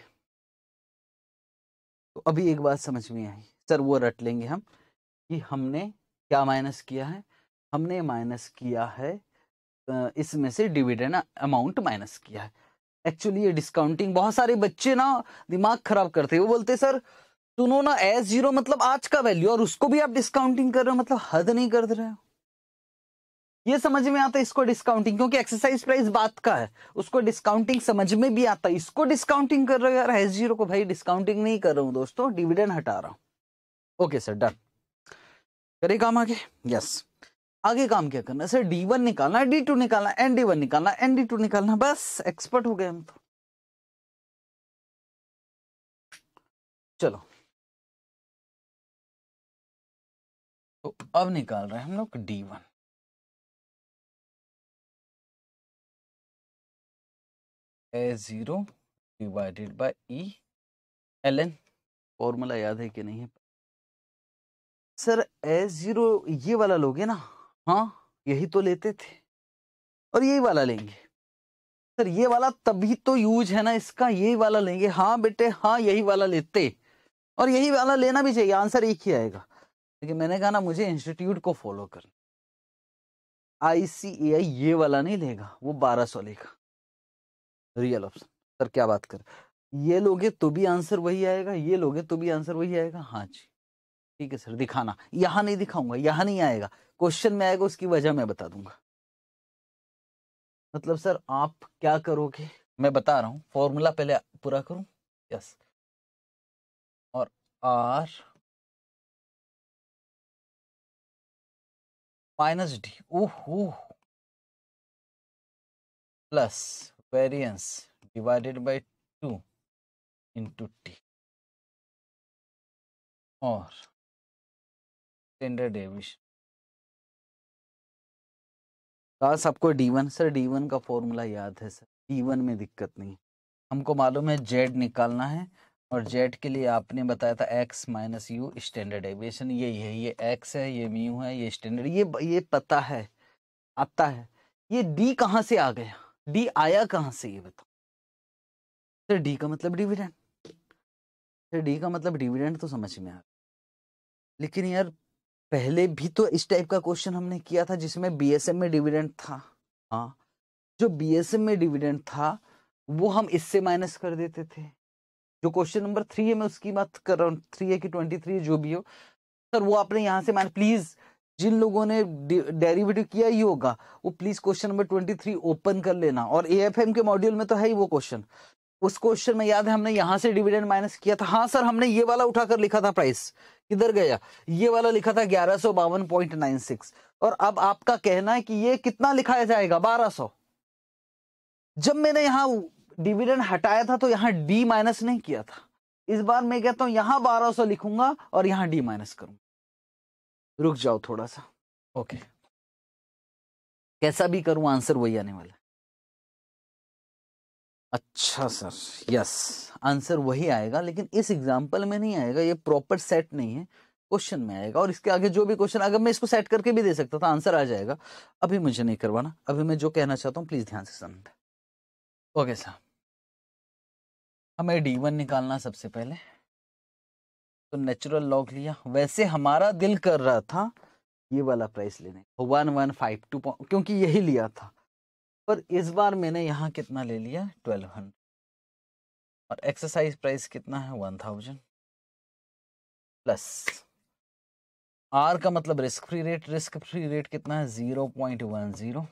तो अभी एक बात समझ में आई सर वो रट लेंगे हम कि हमने क्या माइनस किया है हमने माइनस किया है इसमें से डिविडेंड अमाउंट माइनस किया है एक्चुअली ये डिस्काउंटिंग बहुत सारे बच्चे ना दिमाग खराब करते हैं वो बोलते सर सुनो ना एस जीरो मतलब आज का वैल्यू और उसको भी आप डिस्काउंटिंग कर रहे हो मतलब हद नहीं कर रहे हो ये समझ में आता है इसको डिस्काउंटिंग क्योंकि एक्सरसाइज प्राइस बात का है उसको डिस्काउंटिंग समझ में भी आता है इसको डिस्काउंटिंग कर रहे हो एस जीरो को भाई डिस्काउंटिंग नहीं कर रहा हूं दोस्तों डिविडेंड हटा रहा हूं ओके सर डन करे काम आगे यस आगे काम क्या करना सर डी वन निकालना डी टू निकालना एन डी वन निकालना एन डी टू निकालना बस एक्सपर्ट हो गए हम तो चलो तो अब निकाल रहे हैं हम लोग d one s zero divided by l n formula याद है कि नहीं है सर एस ज़ीरो ये वाला लोगे ना हाँ यही तो लेते थे और यही वाला लेंगे सर ये वाला तभी तो यूज है ना इसका यही वाला लेंगे हाँ बेटे हाँ यही वाला लेते और यही वाला लेना भी चाहिए आंसर एक ही आएगा लेकिन मैंने कहा ना मुझे इंस्टीट्यूट को फॉलो करना आई सी ए आई ये वाला नहीं लेगा वो बारह सौ लेगा रियल ऑप्शन सर क्या बात कर ये लोगे तो भी आंसर वही आएगा ये लोगे तो भी आंसर वही आएगा हाँ जी ठीक है सर दिखाना यहाँ नहीं दिखाऊंगा यहाँ नहीं आएगा क्वेश्चन में आएगा उसकी वजह मैं बता दूंगा मतलब सर आप क्या करोगे मैं बता रहा हूँ फॉर्मूला पहले पूरा करूँ यस और r minus d oh plus variance divided by 2 into t or standard deviation काश आपको d1 सर d1 का फॉर्मूला याद है सर डी वन में दिक्कत नहीं हमको मालूम है जेड निकालना है और जेड के लिए आपने बताया था x minus u standard deviation ये है ये एक्स है ये म्यू है ये स्टैंडर्ड ये ये पता है आता है ये डी कहाँ से आ गया डी आया कहां से ये बताओ सर डी का मतलब डिविडेंड सर डी का मतलब डिविडेंड तो समझ में आ लेकिन यार पहले भी तो इस टाइप का क्वेश्चन हमने किया था जिसमें बीएसएम में डिविडेंड था हाँ जो बीएसएम में डिविडेंड था वो हम इससे माइनस कर देते थे जो क्वेश्चन नंबर थ्री है मैं उसकी बात कर रहा हूँ थ्री है कि ट्वेंटी थ्री जो भी हो सर वो आपने यहाँ से माइनस प्लीज जिन लोगों ने डेरिवेटिव किया ही होगा वो please question number twenty three open कर लेना और ए के मॉड्यूल में तो है ही वो क्वेश्चन उस क्वेश्चन में याद है हमने यहाँ से डिविडेंड माइनस किया था हाँ सर हमने ये वाला उठाकर लिखा था प्राइस किधर गया ये वाला लिखा था ग्यारह सौ बावन पॉइंट नाइन सिक्स और अब आपका कहना है कि ये कितना लिखाया जाएगा बारह सौ जब मैंने यहाँ डिविडेंड हटाया था तो यहाँ डी माइनस नहीं किया था इस बार मैं कहता हूँ यहाँ बारह सौ लिखूंगा और यहाँ डी माइनस करूंगा रुक जाओ थोड़ा सा ओके कैसा भी करूं आंसर वही आने वाला अच्छा सर यस आंसर वही आएगा लेकिन इस एग्जाम्पल में नहीं आएगा ये प्रॉपर सेट नहीं है क्वेश्चन में आएगा और इसके आगे जो भी क्वेश्चन अगर मैं इसको सेट करके भी दे सकता था आंसर आ जाएगा अभी मुझे नहीं करवाना अभी मैं जो कहना चाहता हूँ प्लीज ध्यान से समझ ओके सर हमें डी वन निकालना सबसे पहले तो नेचुरल लॉग लिया वैसे हमारा दिल कर रहा था ये वाला प्राइस लेने वन वन फाइव टू क्योंकि यही लिया था पर इस बार मैंने यहाँ कितना ले लिया ट्वेल्व हंड्रेड और एक्सरसाइज प्राइस कितना है वन थाउजेंड प्लस आर का मतलब risk free rate risk free rate कितना है जीरो पॉइंट वन जीरो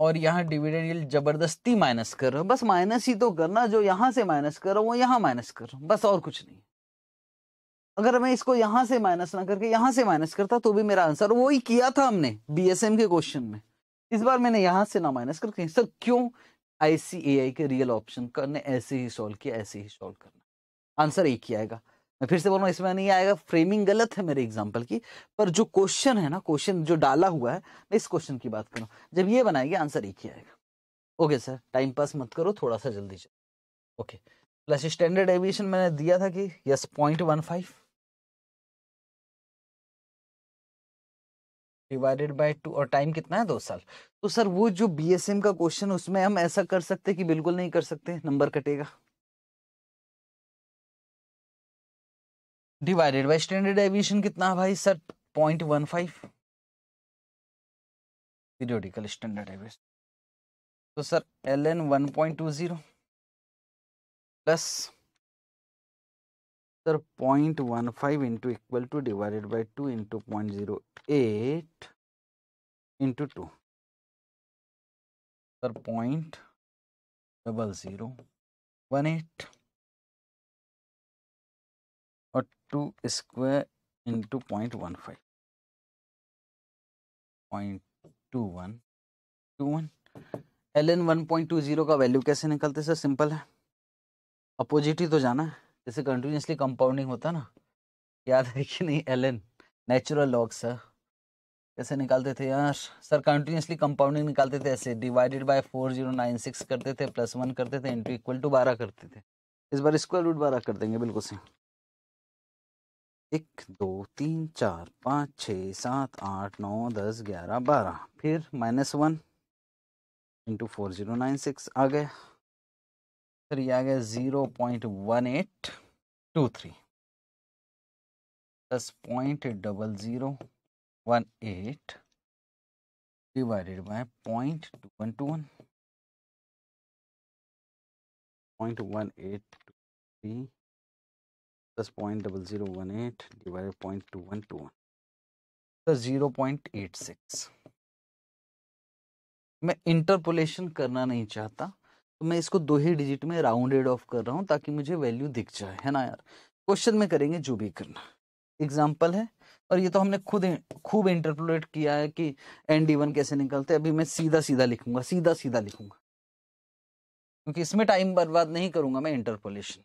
और यहाँ डिविडेंड यील्ड जबरदस्ती माइनस कर रहा बस माइनस ही तो करना जो यहाँ से माइनस कर रहा वो यहाँ माइनस कर रहा हूँ बस और कुछ नहीं अगर मैं इसको यहाँ से माइनस ना करके यहाँ से माइनस करता तो भी मेरा आंसर वो ही किया था हमने बीएसएम के क्वेश्चन में इस बार मैंने यहाँ से ना माइनस करके सर क्यों आईसीएआई के रियल ऑप्शन करने ऐसे ही सॉल्व किया ऐसे ही सॉल्व करना आंसर एक ही आएगा मैं फिर से बोल रहा हूँ इसमें नहीं आएगा फ्रेमिंग गलत है मेरे एग्जाम्पल की पर जो क्वेश्चन है ना क्वेश्चन जो डाला हुआ है मैं इस क्वेश्चन की बात करूँ जब ये बनाएंगे आंसर एक ही आएगा ओके सर टाइम पास मत करो थोड़ा सा जल्दी चलो ओके प्लस स्टैंडर्ड एविएशन मैंने दिया था कि yes point one five divided by two और टाइम कितना है दो साल तो सर वो जो बीएसएम का क्वेश्चन उसमें हम ऐसा कर सकते कि बिल्कुल नहीं कर सकते नंबर कटेगा डिवाइडेड बाई स्टैंडर्ड डेविएशन कितना भाई sir point one five periodical standard deviation तो sir L N one point two zero plus sir point one five into equal to divided by two into point zero eight into two sir point double zero one eight two square into point one five point two one two one l N one point two zero का value कैसे निकलते सर simple है opposite ही तो जाना है जैसे कंटिन्यूसली कंपाउंडिंग होता है ना याद है कि नहीं l n natural log sir कैसे निकालते थे यार सर कंटिन्यूसली कंपाउंडिंग निकालते थे ऐसे divided by four zero nine six करते थे प्लस वन करते थे इंटू इक्वल टू बारह करते थे इस बार स्क्वायर रूट बारह कर देंगे बिल्कुल सही एक दो तीन चार पाँच छः सात आठ नौ दस ग्यारह बारह फिर minus one into four zero nine six आ गया फिर ये आ गया zero point one eight two three दस point double zero one eight divided by point two one two one point one eight two three plus point double zero one eight divide point two one two one plus zero point eight six मैं interpolation करना नहीं चाहता तो मैं इसको दो ही digit में राउंडेड ऑफ कर रहा हूँ ताकि मुझे वैल्यू दिख जाए है ना यार क्वेश्चन में करेंगे जो भी करना एग्जाम्पल है और ये तो हमने खुद खूब इंटरपोलेट किया है कि एन डी वन कैसे निकलते अभी मैं सीधा सीधा लिखूंगा सीधा सीधा लिखूंगा क्योंकि इसमें टाइम बर्बाद नहीं करूंगा मैं इंटरपोलेशन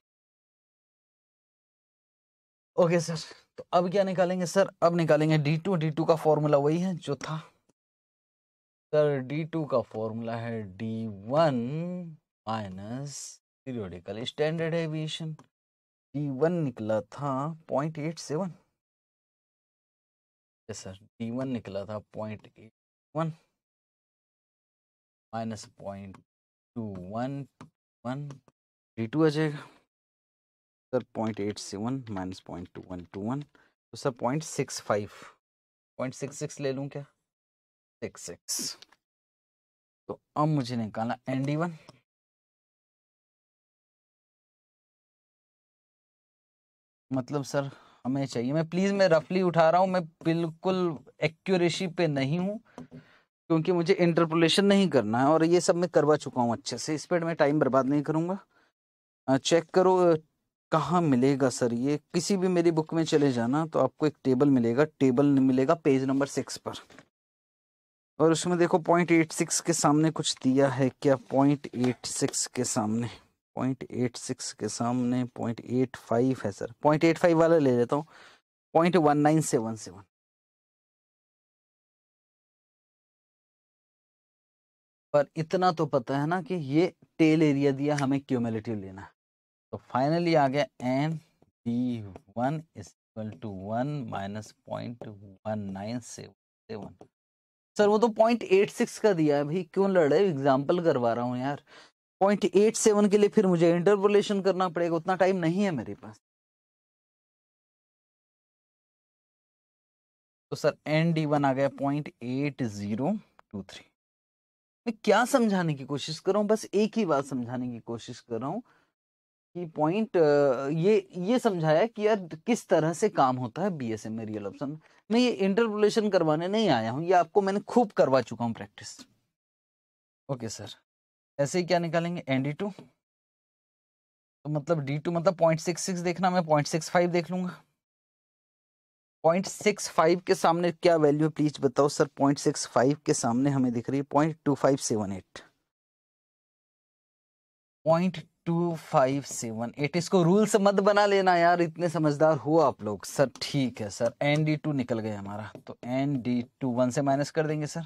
ओके सर तो अब क्या निकालेंगे सर अब निकालेंगे डी टू डी टू का फॉर्मूला वही है जो था सर डी टू का फॉर्मूला है D one minus periodical standard deviation d one निकला था point eight seven sir D one निकला था point eight one minus point two one one d two आ जाएगा sir point eight seven minus point two one two one तो sir point six five point six six ले लूँ क्या six six तो अब मुझे निकालना एन डी वन मतलब सर हमें चाहिए मैं प्लीज़ मैं रफली उठा रहा हूँ मैं बिल्कुल एक्यूरेसी पे नहीं हूँ क्योंकि मुझे इंटरपोलेशन नहीं करना है और ये सब मैं करवा चुका हूँ अच्छे से इस पर मैं टाइम बर्बाद नहीं करूँगा चेक करो कहाँ मिलेगा सर ये किसी भी मेरी बुक में चले जाना तो आपको एक टेबल मिलेगा टेबल मिलेगा पेज नंबर सिक्स पर और उसमें देखो पॉइंट एट सिक्स के सामने कुछ दिया है क्या पॉइंट एट सिक्स के सामने पॉइंट एट सिक्स के सामने पॉइंट एट फाइव है सर पॉइंट एट फाइव वाला ले लेता हूँ point one nine seven seven पर इतना तो पता है ना कि ये टेल एरिया दिया हमें क्यूमेलेटिव लेना तो फाइनली आ गया n D one is equal to one minus point one nine seven sir वो तो पॉइंट एट सिक्स का दिया है भाई क्यों लड़ रहे एग्जाम्पल करवा रहा हूँ यार पॉइंट एट सेवन के लिए फिर मुझे इंटरपोलेशन करना पड़ेगा उतना टाइम नहीं है मेरे पास तो सर एन डी वन आ गया point eight zero two three मैं क्या समझाने की कोशिश कर रहा हूँ बस एक ही बात समझाने की कोशिश कर रहा हूँ की पॉइंट ये ये समझाया कि यार किस तरह से काम होता है बीएसएम में रियल ऑप्शन मैं ये इंटरपोलेशन करवाने नहीं आया हूँ ये आपको मैंने खूब करवा चुका हूँ प्रैक्टिस ओके सर ऐसे ही क्या निकालेंगे एन डी टू तो मतलब डी टू मतलब पॉइंट सिक्स सिक्स देखना मैं पॉइंट सिक्स फाइव देख लूंगा पॉइंट सिक्स फाइव के सामने क्या वैल्यू है प्लीज बताओ सर पॉइंट सिक्स फाइव के सामने हमें दिख रही है point two five seven eight point two five seven eight इसको रूल से मत बना लेना यार इतने समझदार हो आप लोग सर ठीक है सर एन डी टू निकल गया हमारा तो एन डी टू वन से माइनस कर देंगे सर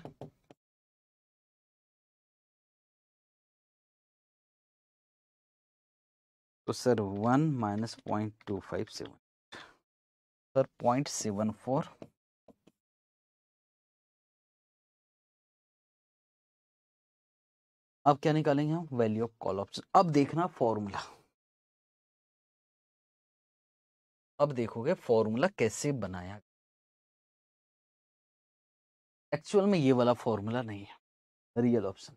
तो sir one minus point two five seven sir point seven four अब क्या निकालेंगे हम वैल्यू ऑफ कॉल ऑप्शन अब देखना फॉर्मूला अब देखोगे फॉर्मूला कैसे बनाया एक्चुअल में ये वाला फॉर्मूला नहीं है रियल ऑप्शन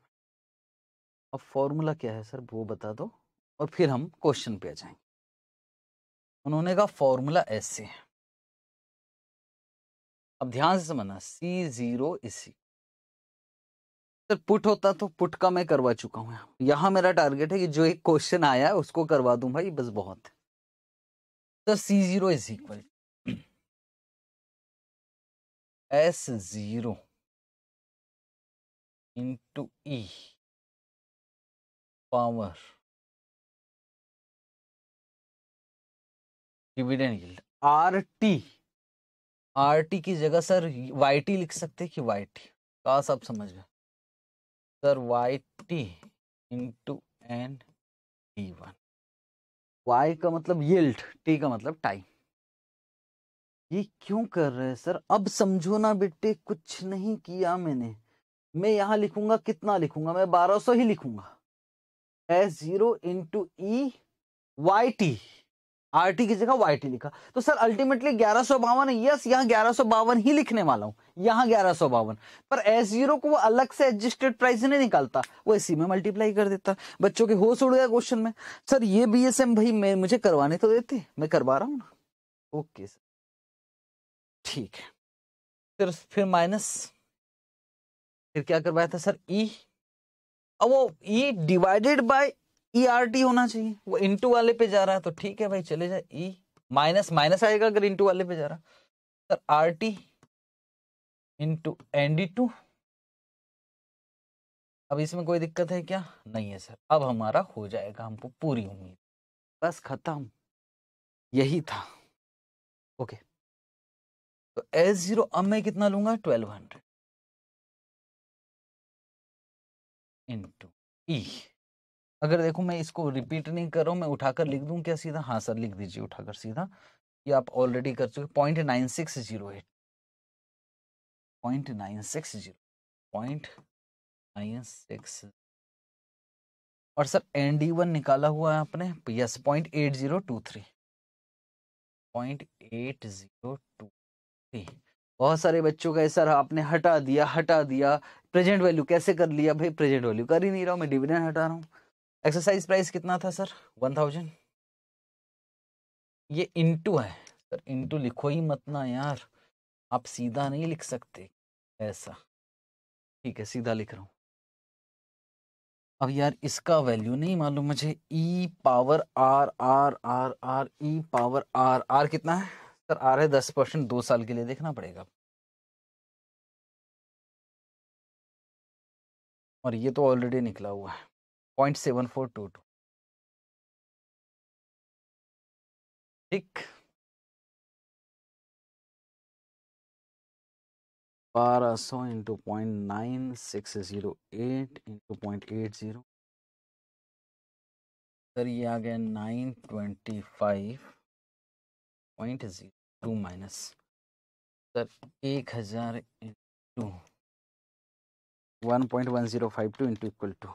अब फॉर्मूला क्या है सर वो बता दो और फिर हम क्वेश्चन पे आ जाएंगे उन्होंने कहा फॉर्मूला ऐसे है अब ध्यान से समझना सी जीरो इसी सर तो पुट होता तो पुट का मैं करवा चुका हूँ यहाँ मेरा टारगेट है कि जो एक क्वेश्चन आया है उसको करवा दूं भाई बस बहुत है sir c zero is equal s zero into e power dividend yield r t r t की जगह सर वाई टी लिख सकते हैं कि वाई टी का सब समझ गए t into n t one y का मतलब यील्ड टी का मतलब टाइम ये क्यों कर रहे हैं सर अब समझो ना बेटे कुछ नहीं किया मैंने मैं यहां लिखूंगा कितना लिखूंगा मैं 1200 ही लिखूंगा s zero into e y t r t की जगह वाई टी लिखा तो सर अल्टीमेटली ग्यारह सौ बावन यस यहाँ ग्यारह सौ बावन ही लिखने वाला हूँ यहाँ ग्यारह सौ बावन पर एस जीरो को वो अलग से एडजस्टेड प्राइस नहीं निकालता वो इसी में मल्टीप्लाई कर देता बच्चों के होश उड़ गया क्वेश्चन में सर ये बी एस एम भाई मैं मुझे करवाने तो देते मैं करवा रहा हूँ ना ओके सर ठीक है फिर फिर माइनस फिर क्या करवाया था सर ई e, अब वो e divided by e are t होना चाहिए वो इंटू वाले पे जा रहा है तो ठीक है भाई चले जाए ई माइनस माइनस आएगा अगर इंटू वाले पे जा रहा sir r t into n D two अब इसमें कोई दिक्कत है क्या नहीं है सर अब हमारा हो जाएगा हमको पूरी उम्मीद बस खत्म यही था ओके तो एस जीरो अब मैं कितना लूंगा ट्वेल्व हंड्रेड इंटू ई अगर देखो मैं इसको रिपीट नहीं कर रहा हूँ मैं उठाकर लिख दूँ क्या सीधा हाँ सर लिख दीजिए उठाकर सीधा ये आप ऑलरेडी कर चुके point nine six zero eight point nine six zero point nine six और सर एन डी वन निकाला हुआ है आपने yes point eight zero two three point eight zero two three बहुत सारे बच्चों का सर आपने हटा दिया हटा दिया प्रेजेंट वैल्यू कैसे कर लिया भाई प्रेजेंट वैल्यू कर ही नहीं रहा हूँ मैं डिविडेंड हटा रहा हूँ एक्सरसाइज प्राइस कितना था सर वन थाउजेंड ये इंटू है सर इंटू लिखो ही मत ना यार आप सीधा नहीं लिख सकते ऐसा ठीक है सीधा लिख रहा हूँ अब यार इसका वैल्यू नहीं मालूम मुझे e power r r r r e power r r कितना है सर आर है दस परसेंट दो साल के लिए देखना पड़ेगा और ये तो ऑलरेडी निकला हुआ है पॉइंट सेवन फोर टू ठीक बारह सौ into point nine six zero eight into point eight zero sir ये आ गया nine twenty five point zero two minus sir एक हज़ार into one point one zero five two into equal to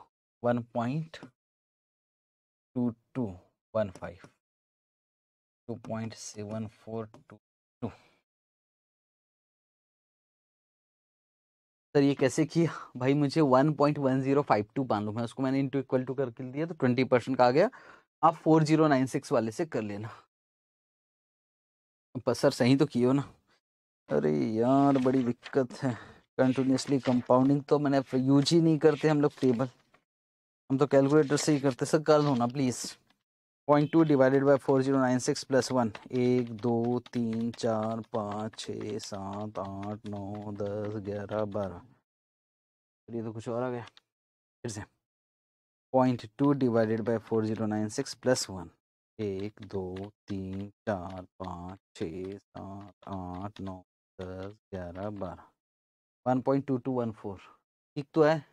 one point two two one five two point seven four two two sir ये कैसे किया भाई मुझे one point one zero five two मालूम मैं उसको मैंने इंटू इक्वल टू करके दिया तो ट्वेंटी परसेंट का आ गया आप फोर जीरो नाइन सिक्स वाले से कर लेना पर सर सही तो किया ना अरे यार बड़ी दिक्कत है कंटिन्यूसली कंपाउंडिंग तो मैंने यूज ही नहीं करते हम लोग टेबल हम तो कैलकुलेटर से ही करते सर कल होना please point two divided by four zero nine six plus one एक दो तीन चार पाँच छः सात आठ नौ दस ग्यारह बारह ये तो कुछ और आ गया फिर से point two divided by four zero nine six plus one एक दो तीन चार पाँच छः सात आठ नौ दस ग्यारह बारह one point two two one four ठीक तो है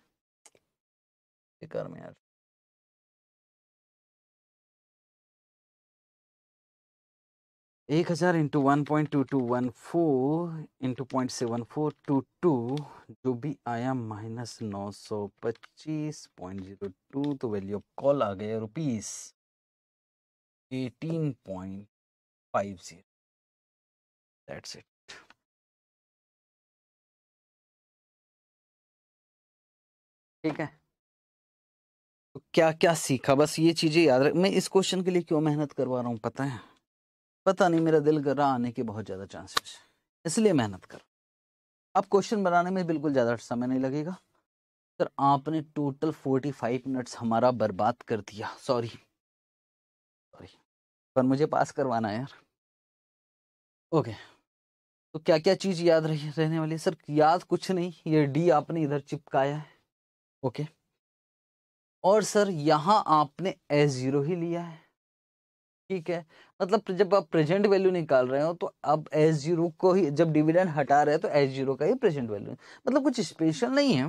कर में यार एक हजार into one point two two one four into point seven four two two जो भी आया माइनस नौ सौ पच्चीस पॉइंट जीरो टू तो वैल्यू ऑफ कॉल आ गया rupees eighteen point five zero that's it ठीक है क्या क्या सीखा बस ये चीज़ें याद रख मैं इस क्वेश्चन के लिए क्यों मेहनत करवा रहा हूँ पता है पता नहीं मेरा दिल कर रहा आने के बहुत ज़्यादा चांसेस इसलिए मेहनत कर अब क्वेश्चन बनाने में बिल्कुल ज़्यादा समय नहीं लगेगा सर आपने टोटल फोर्टी फाइव मिनट्स हमारा बर्बाद कर दिया सॉरी सॉरी पर मुझे पास करवाना है यार ओके तो क्या क्या चीज़ याद रही रहने वाली है सर याद कुछ नहीं ये डी आपने इधर चिपकाया है ओके और सर यहाँ आपने ए ज़ीरो ही लिया है ठीक है मतलब जब आप प्रेजेंट वैल्यू निकाल रहे हो तो अब ए जीरो को ही जब डिविडेंड हटा रहे हो तो ए जीरो का ही प्रेजेंट वैल्यू मतलब कुछ स्पेशल नहीं है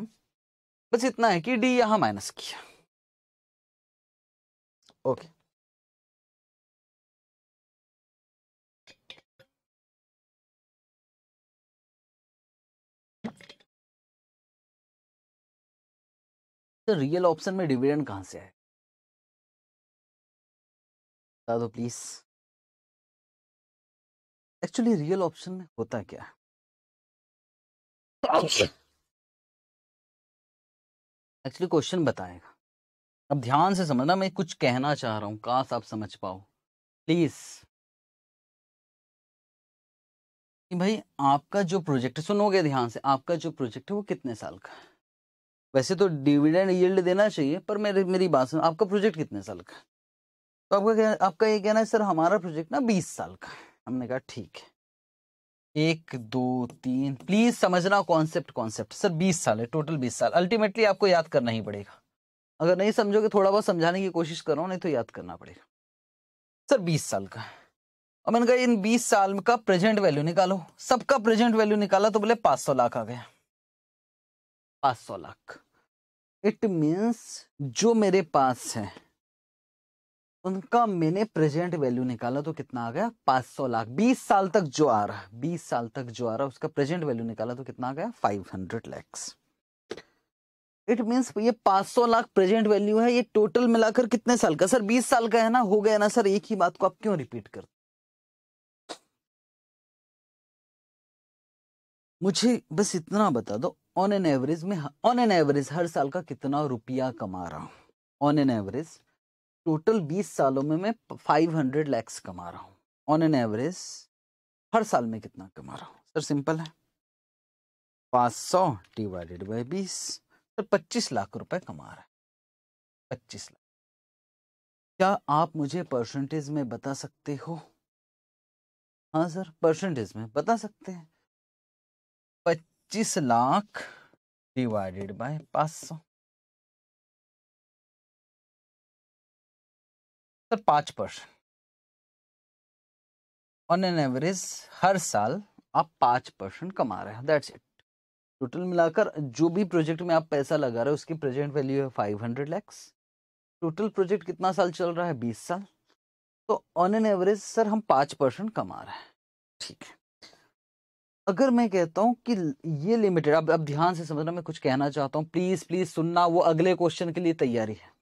बस इतना है कि डी यहाँ माइनस किया ओके तो रियल ऑप्शन में डिविडेंड कहाँ से आए बता दो प्लीज एक्चुअली रियल ऑप्शन में होता क्या है एक्चुअली क्वेश्चन बताएगा अब ध्यान से समझना मैं कुछ कहना चाह रहा हूं काश आप समझ पाओ प्लीज भाई आपका जो प्रोजेक्ट सुनोगे ध्यान से आपका जो प्रोजेक्ट है वो कितने साल का है वैसे तो डिविडेंड यील्ड देना चाहिए पर मेरे मेरी बात सुन आपका प्रोजेक्ट कितने साल का है तो आपका क्या आपका ये कहना है सर हमारा प्रोजेक्ट ना बीस साल का है हमने कहा ठीक है एक दो तीन प्लीज समझना कॉन्सेप्ट कॉन्सेप्ट सर बीस साल है टोटल बीस साल अल्टीमेटली आपको याद करना ही पड़ेगा अगर नहीं समझोगे थोड़ा बहुत समझाने की कोशिश करो नहीं तो याद करना पड़ेगा सर बीस साल का है और मैंने कहा इन बीस साल का प्रेजेंट वैल्यू निकालो सबका प्रेजेंट वैल्यू निकाला तो बोले पाँच सौ लाख आ गया पाँच सौ लाख इट मीन्स जो मेरे पास है उनका मैंने प्रेजेंट वैल्यू निकाला तो कितना आ गया पांच सौ लाख बीस साल तक जो आ रहा है बीस साल तक जो आ रहा है उसका प्रेजेंट वैल्यू निकाला तो कितना आ गया five hundred lakhs it means ये पांच सौ लाख प्रेजेंट वैल्यू है ये टोटल मिलाकर कितने साल का सर बीस साल का है ना हो गया ना सर एक ही बात को आप क्यों रिपीट करते मुझे बस इतना बता दो ऑन एन एवरेज में ऑन एन एवरेज हर साल का कितना रुपया कमा रहा हूँ ऑन एन एवरेज टोटल बीस सालों में मैं फाइव हंड्रेड लैक्स कमा रहा हूँ ऑन एन एवरेज हर साल में कितना कमा रहा हूँ सर सिंपल है पाँच सौ डिवाइडेड बाई बीस सर तो पच्चीस लाख रुपए कमा रहा है पच्चीस लाख क्या आप मुझे परसेंटेज में बता सकते हो हाँ सर परसेंटेज में बता सकते हैं पच्चीस लाख डिवाइडेड बाय पांच सौ sir percent on an average हर साल आप पांच परसेंट कमा रहे हैं दैट्स इट टोटल मिलाकर जो भी प्रोजेक्ट में आप पैसा लगा रहे हो उसकी प्रेजेंट वैल्यू है five hundred lakhs total project कितना साल चल रहा है बीस साल तो ऑन एन एवरेज सर हम पांच परसेंट कमा रहे हैं ठीक है अगर मैं कहता हूँ कि ये लिमिटेड अब अब ध्यान से समझना मैं कुछ कहना चाहता हूँ प्लीज प्लीज सुनना वो अगले क्वेश्चन के लिए तैयारी है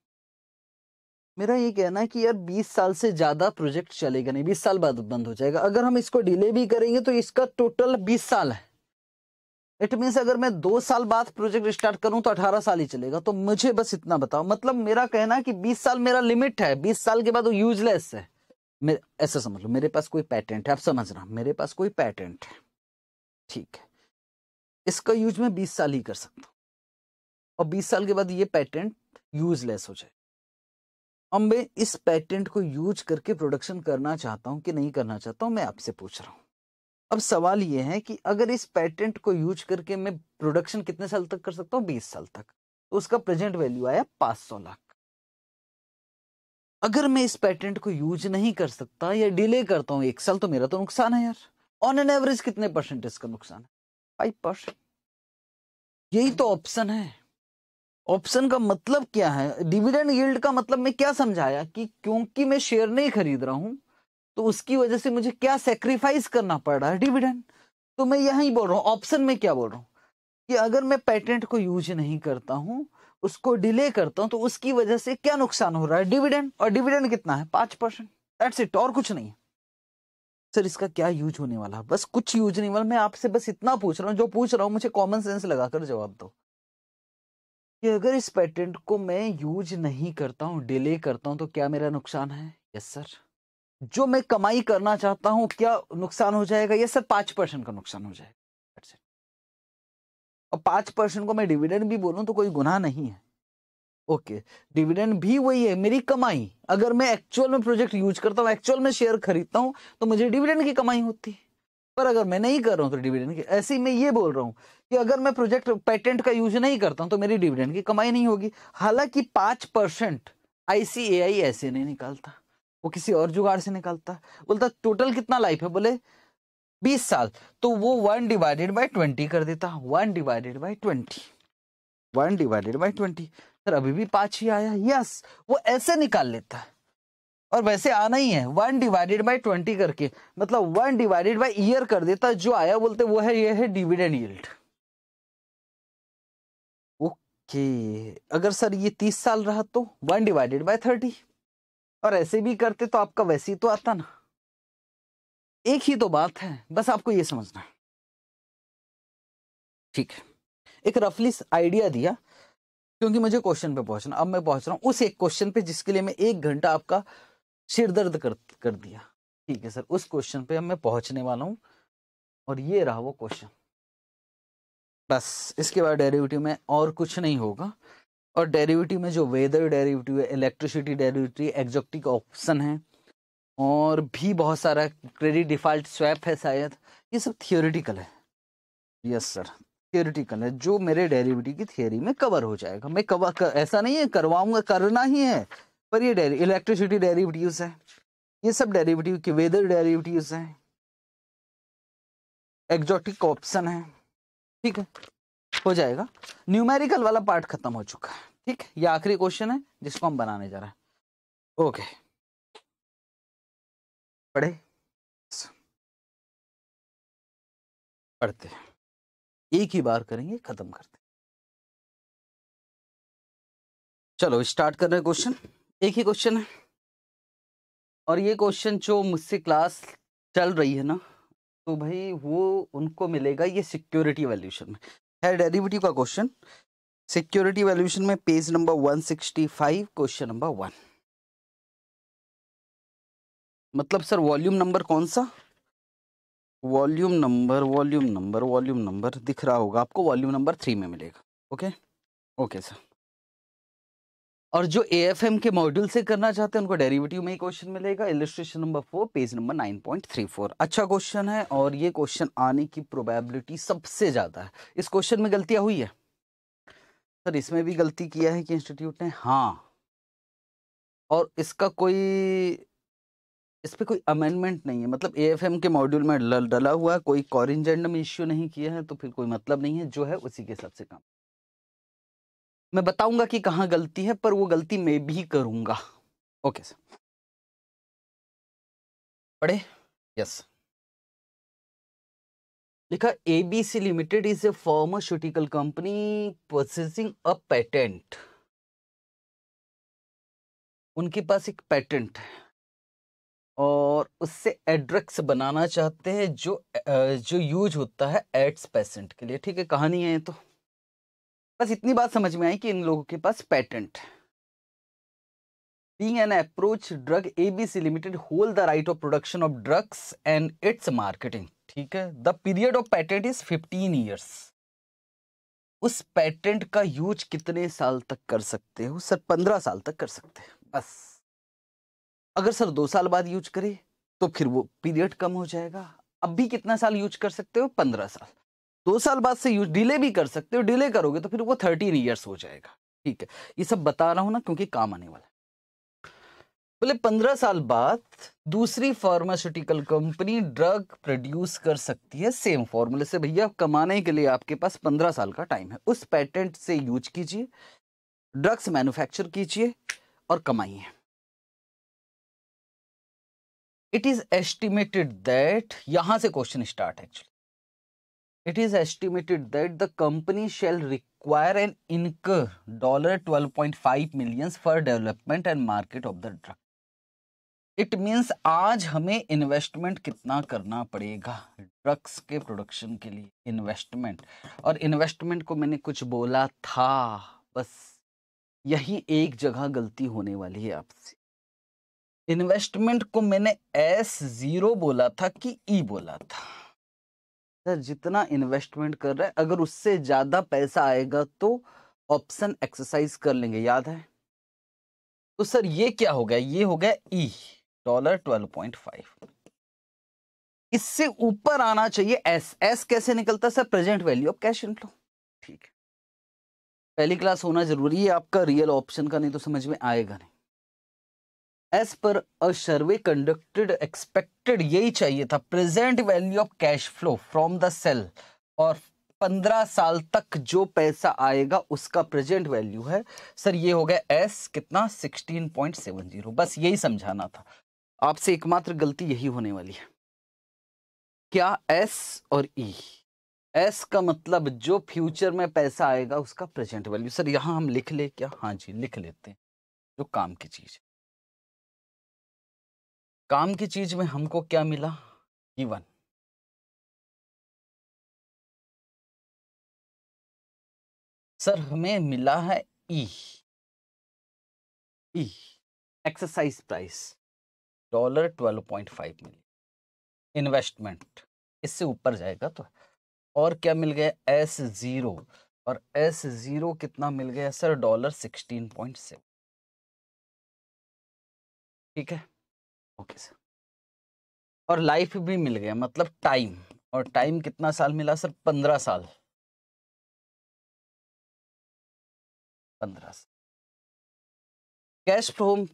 मेरा ये कहना है कि यार 20 साल से ज्यादा प्रोजेक्ट चलेगा नहीं 20 साल बाद बंद हो जाएगा अगर हम इसको डिले भी करेंगे तो इसका टोटल 20 साल है इट मीन्स अगर मैं दो साल बाद प्रोजेक्ट स्टार्ट करूं तो 18 साल ही चलेगा तो मुझे बस इतना बताओ मतलब मेरा कहना है कि बीस साल मेरा लिमिट है बीस साल के बाद वो यूजलेस है ऐसा समझ लो मेरे पास कोई पैटेंट है आप समझ रहा मेरे पास कोई पैटेंट है ठीक है इसका यूज मैं बीस साल ही कर सकता हूँ और बीस साल के बाद ये पैटेंट यूजलेस हो जाए अब मैं इस पैटेंट को यूज करके प्रोडक्शन करना चाहता हूँ कि नहीं करना चाहता हूँ मैं आपसे पूछ रहा हूँ अब सवाल ये है कि अगर इस पैटेंट को यूज करके मैं प्रोडक्शन कितने साल तक कर सकता हूँ बीस साल तक तो उसका प्रेजेंट वैल्यू आया पाँच सौ लाख अगर मैं इस पैटेंट को यूज नहीं कर सकता या डिले करता हूँ एक साल तो मेरा तो नुकसान है यार ऑन एन एवरेज कितने परसेंट इसका नुकसान है फाइव परसेंट यही तो ऑप्शन है ऑप्शन का मतलब क्या है डिविडेंड यील्ड का मतलब मैं क्या समझाया कि क्योंकि मैं शेयर नहीं खरीद रहा हूं तो उसकी वजह से मुझे क्या सेक्रीफाइस करना पड़ रहा है डिविडेंड तो मैं यही बोल रहा हूँ ऑप्शन में क्या बोल रहा हूँ कि अगर मैं पेटेंट को यूज नहीं करता हूं उसको डिले करता हूँ तो उसकी वजह से क्या नुकसान हो रहा है डिविडेंड और डिविडेंड कितना है पांच परसेंट दैट्स इट और कुछ नहीं है सर इसका क्या यूज होने वाला है बस कुछ यूज नहीं वाला मैं आपसे बस इतना पूछ रहा हूँ जो पूछ रहा हूँ मुझे कॉमन सेंस लगाकर जवाब दो कि अगर इस पेटेंट को मैं यूज नहीं करता हूँ डिले करता हूँ तो क्या मेरा नुकसान है यस सर जो मैं कमाई करना चाहता हूँ क्या नुकसान हो जाएगा यस सर पाँच परसेंट का नुकसान हो जाएगा और पाँच परसेंट को मैं डिविडेंड भी बोलूँ तो कोई गुनाह नहीं है ओके डिविडेंड भी वही है मेरी कमाई अगर मैं एक्चुअल में प्रोजेक्ट यूज करता हूँ एक्चुअल में शेयर खरीदता हूँ तो मुझे डिविडेंड की कमाई होती है पर अगर मैं नहीं कर रहा हूँ तो डिविडेंड की ऐसे ही मैं ये बोल रहा हूँ कि अगर मैं प्रोजेक्ट पेटेंट का यूज नहीं करता हूँ तो मेरी डिविडेंड की कमाई नहीं होगी हालांकि पांच परसेंट आईसीएआई ऐसे नहीं निकालता वो किसी और जुगाड़ से निकालता बोलता टोटल कितना लाइफ है बोले बीस साल तो वो वन डिवाइडेड बाई ट्वेंटी कर देता one divided by twenty one divided by twenty sir अभी भी पांच ही आया यस वो ऐसे निकाल लेता है और वैसे आना ही है वन डिवाइडेड बाई ट्वेंटी करके मतलब वन डिवाइडेड बाई ईयर कर देता जो आया बोलते वो है ये है डिविडेंड यील्ड ओके अगर सर ये तीस साल रहा तो वन डिवाइडेड बाय थर्टी और ऐसे भी करते तो आपका वैसे ही तो आता ना एक ही तो बात है बस आपको ये समझना है ठीक है एक रफली आइडिया दिया क्योंकि मुझे क्वेश्चन पे पहुंचना अब मैं पहुंच रहा हूँ उस एक क्वेश्चन पे जिसके लिए मैं एक घंटा आपका सिर दर्द कर कर दिया ठीक है सर उस क्वेश्चन पे अब मैं पहुंचने वाला हूँ और ये रहा वो क्वेश्चन बस इसके बाद डेरिवेटिव में और कुछ नहीं होगा और डेरिवेटिव में जो वेदर डेरिवेटिव है इलेक्ट्रिसिटी डेरिवेटिव एक्जोटिक ऑप्शन है और भी बहुत सारा क्रेडिट डिफॉल्ट स्वैप है शायद ये सब थियोरिटिकल है यस सर थियोरिटिकल है जो मेरे डेरिविटी की थियोरी में कवर हो जाएगा मैं कवर कर, ऐसा नहीं है करवाऊंगा करना ही है पर ये इलेक्ट्रिसिटी डेरिवेटिव्स है ये सब डेरिवेटिव के वेदर डेरिवेटिव्स हैं एग्जॉटिक ऑप्शन है ठीक है हो जाएगा न्यूमेरिकल वाला पार्ट खत्म हो चुका है ठीक है ये आखिरी क्वेश्चन है जिसको हम बनाने जा रहे हैं ओके पढ़े पढ़ते हैं एक ही बार करेंगे खत्म करते चलो स्टार्ट कर रहे हैं क्वेश्चन एक ही क्वेश्चन है और ये क्वेश्चन जो मुझसे क्लास चल रही है ना तो भाई वो उनको मिलेगा ये सिक्योरिटी वैल्यूशन में है डेरिवेटिव का क्वेश्चन सिक्योरिटी वैल्यूशन में page number 165 question number one मतलब सर वॉल्यूम नंबर कौन सा volume number volume number volume number दिख रहा होगा आपको वॉल्यूम नंबर थ्री में मिलेगा ओके ओके सर और जो ए एफ एम के मॉड्यूल से करना चाहते हैं उनको डेरिवेटिव में ही क्वेश्चन मिलेगा illustration number four page number nine point three four अच्छा क्वेश्चन है और ये क्वेश्चन आने की प्रोबेबिलिटी सबसे ज़्यादा है इस क्वेश्चन में गलतियाँ हुई है सर इसमें भी गलती किया है कि इंस्टीट्यूट ने हाँ और इसका कोई इस पर कोई अमेंडमेंट नहीं है मतलब एम के मॉड्यूल में डला हुआ है कोई में इश्यू नहीं किया है तो फिर कोई मतलब नहीं है जो है उसी के हिसाब से काम मैं बताऊंगा कि कहाँ गलती है पर वो गलती मैं भी करूंगा ओके सर पढ़े यस लिखा ABC limited is a pharmaceutical company processing a patent उनके पास एक पेटेंट है और उससे एड्रक्स बनाना चाहते हैं जो जो यूज होता है एड्स पेशेंट के लिए ठीक है कहानी है तो बस इतनी बात समझ में आई कि इन लोगों के पास patent being an approach drug abc limited hold the right of production of drugs and its marketing ठीक है the period of patent is fifteen years उस पेटेंट का यूज कितने साल तक कर सकते हो सर पंद्रह साल तक कर सकते हैं बस अगर सर दो साल बाद यूज करे तो फिर वो पीरियड कम हो जाएगा अब भी कितना साल यूज कर सकते हो पंद्रह साल दो साल बाद से यूज डिले भी कर सकते हो डिले करोगे तो फिर वो थर्टीन ईयर्स हो जाएगा ठीक है ये सब बता रहा हूं ना क्योंकि काम आने वाला है बोले पंद्रह साल बाद दूसरी फार्मास्यूटिकल कंपनी ड्रग प्रोड्यूस कर सकती है सेम फॉर्मूले से भैया कमाने के लिए आपके पास पंद्रह साल का टाइम है उस पैटेंट से यूज कीजिए ड्रग्स मैन्युफैक्चर कीजिए और कमाइए इट इज एस्टिमेटेड दैट यहां से question start actually it is estimated that the company shall require an इनक dollar twelve point five millions for development and market of the drug it means आज हमें investment कितना करना पड़ेगा drugs के production के लिए इन्वेस्टमेंट और इन्वेस्टमेंट को मैंने कुछ बोला था बस यही एक जगह गलती होने वाली है आपसे इन्वेस्टमेंट को मैंने एस जीरो बोला था कि ई e बोला था सर जितना इन्वेस्टमेंट कर रहा है अगर उससे ज़्यादा पैसा आएगा तो ऑप्शन एक्सरसाइज कर लेंगे याद है तो सर ये क्या हो गया ये हो गया E e, dollar twelve point five इससे ऊपर आना चाहिए एस एस कैसे निकलता sir present value of cash inflow ठीक है पहली क्लास होना जरूरी है आपका रियल ऑप्शन का नहीं तो समझ में आएगा नहीं एज पर अ सर्वे कंडक्टेड एक्सपेक्टेड यही चाहिए था present value of cash flow from the sale और पंद्रह साल तक जो पैसा आएगा उसका प्रेजेंट वैल्यू है सर ये हो गया एस कितना सिक्सटीन पॉइंट सेवन जीरो बस यही समझाना था आपसे एकमात्र गलती यही होने वाली है क्या एस और ई e? एस का मतलब जो फ्यूचर में पैसा आएगा उसका प्रेजेंट वैल्यू सर यहाँ हम लिख ले क्या हाँ जी लिख लेते हैं जो काम की चीज़ काम की चीज में हमको क्या मिला वन e सर हमें मिला है E E exercise price dollar twelve point five million investment इससे ऊपर जाएगा तो और क्या मिल गया एस जीरो और एस जीरो कितना मिल गया sir dollar sixteen point seven ठीक है ओके सर और लाइफ भी मिल गया मतलब टाइम और टाइम कितना साल मिला सर पंद्रह साल पंद्रह साल कैश फ्रॉम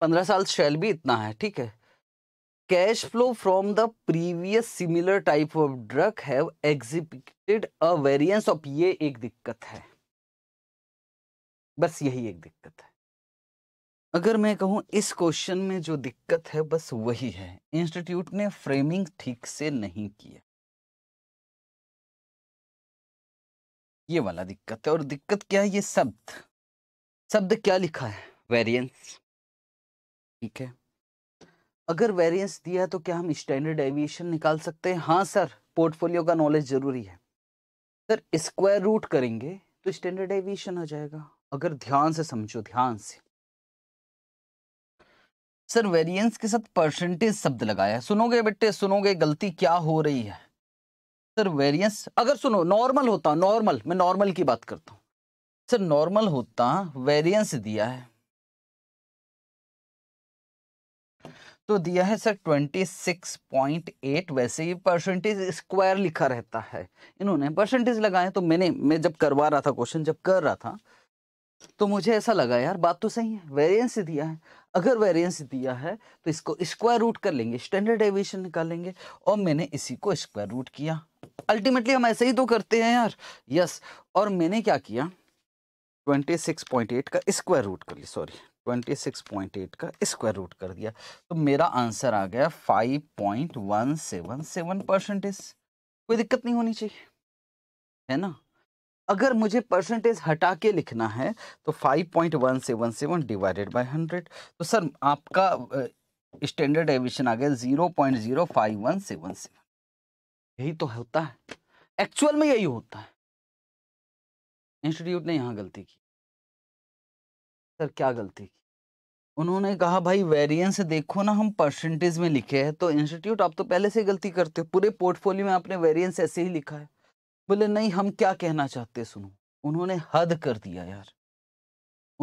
पंद्रह साल शेल भी इतना है ठीक है cash flow from the previous similar type of drug have exhibited a variance of ये एक दिक्कत है बस यही एक दिक्कत है अगर मैं कहूं इस क्वेश्चन में जो दिक्कत है बस वही है इंस्टीट्यूट ने फ्रेमिंग ठीक से नहीं किया ये वाला दिक्कत है और दिक्कत क्या है ये शब्द शब्द क्या लिखा है वेरिएंस ठीक है अगर वेरिएंस दिया तो क्या हम स्टैंडर्ड एविएशन निकाल सकते हैं हाँ सर पोर्टफोलियो का नॉलेज जरूरी है सर स्क्वायर रूट करेंगे तो स्टैंडर्ड एविएशन आ जाएगा अगर ध्यान से समझो ध्यान से सर वेरिएंस के साथ परसेंटेज शब्द लगाया है सुनोगे बेटे सुनोगे गलती क्या हो रही है सर वेरिएंस अगर सुनो नॉर्मल होता नॉर्मल मैं नॉर्मल की बात करता हूँ सर नॉर्मल होता वेरिएंस दिया है तो दिया है सर 26.8 वैसे ही परसेंटेज स्क्वायर लिखा रहता है इन्होंने परसेंटेज लगाए तो मैंने मैं जब करवा रहा था क्वेश्चन जब कर रहा था तो मुझे ऐसा लगा यार बात तो सही है वेरिएंस दिया है अगर वेरिएंस दिया है तो इसको स्क्वायर रूट कर लेंगे स्टैंडर्ड डेविएशन निकालेंगे और मैंने इसी को स्क्वायर रूट किया अल्टीमेटली हम ऐसे ही तो करते हैं यार यस और मैंने क्या किया 26.8 का स्क्वायर रूट कर लिया सॉरी 26.8 का स्क्वायर रूट कर दिया तो मेरा आंसर आ गया फाइव परसेंटेज कोई दिक्कत नहीं होनी चाहिए है ना अगर मुझे परसेंटेज हटा के लिखना है तो सेवन डिवाइडेड बाय 100 तो सर आपका स्टैंडर्ड एविशन आ गया 0.05177 यही तो होता है एक्चुअल में यही होता है इंस्टीट्यूट ने यहाँ गलती की सर क्या गलती की उन्होंने कहा भाई वेरिएंस देखो ना हम परसेंटेज में लिखे हैं तो इंस्टीट्यूट आप तो पहले से गलती करते हो पूरे पोर्टफोलियो में आपने वेरिएंस ऐसे ही लिखा है बोले नहीं हम क्या कहना चाहते सुनो उन्होंने हद कर दिया यार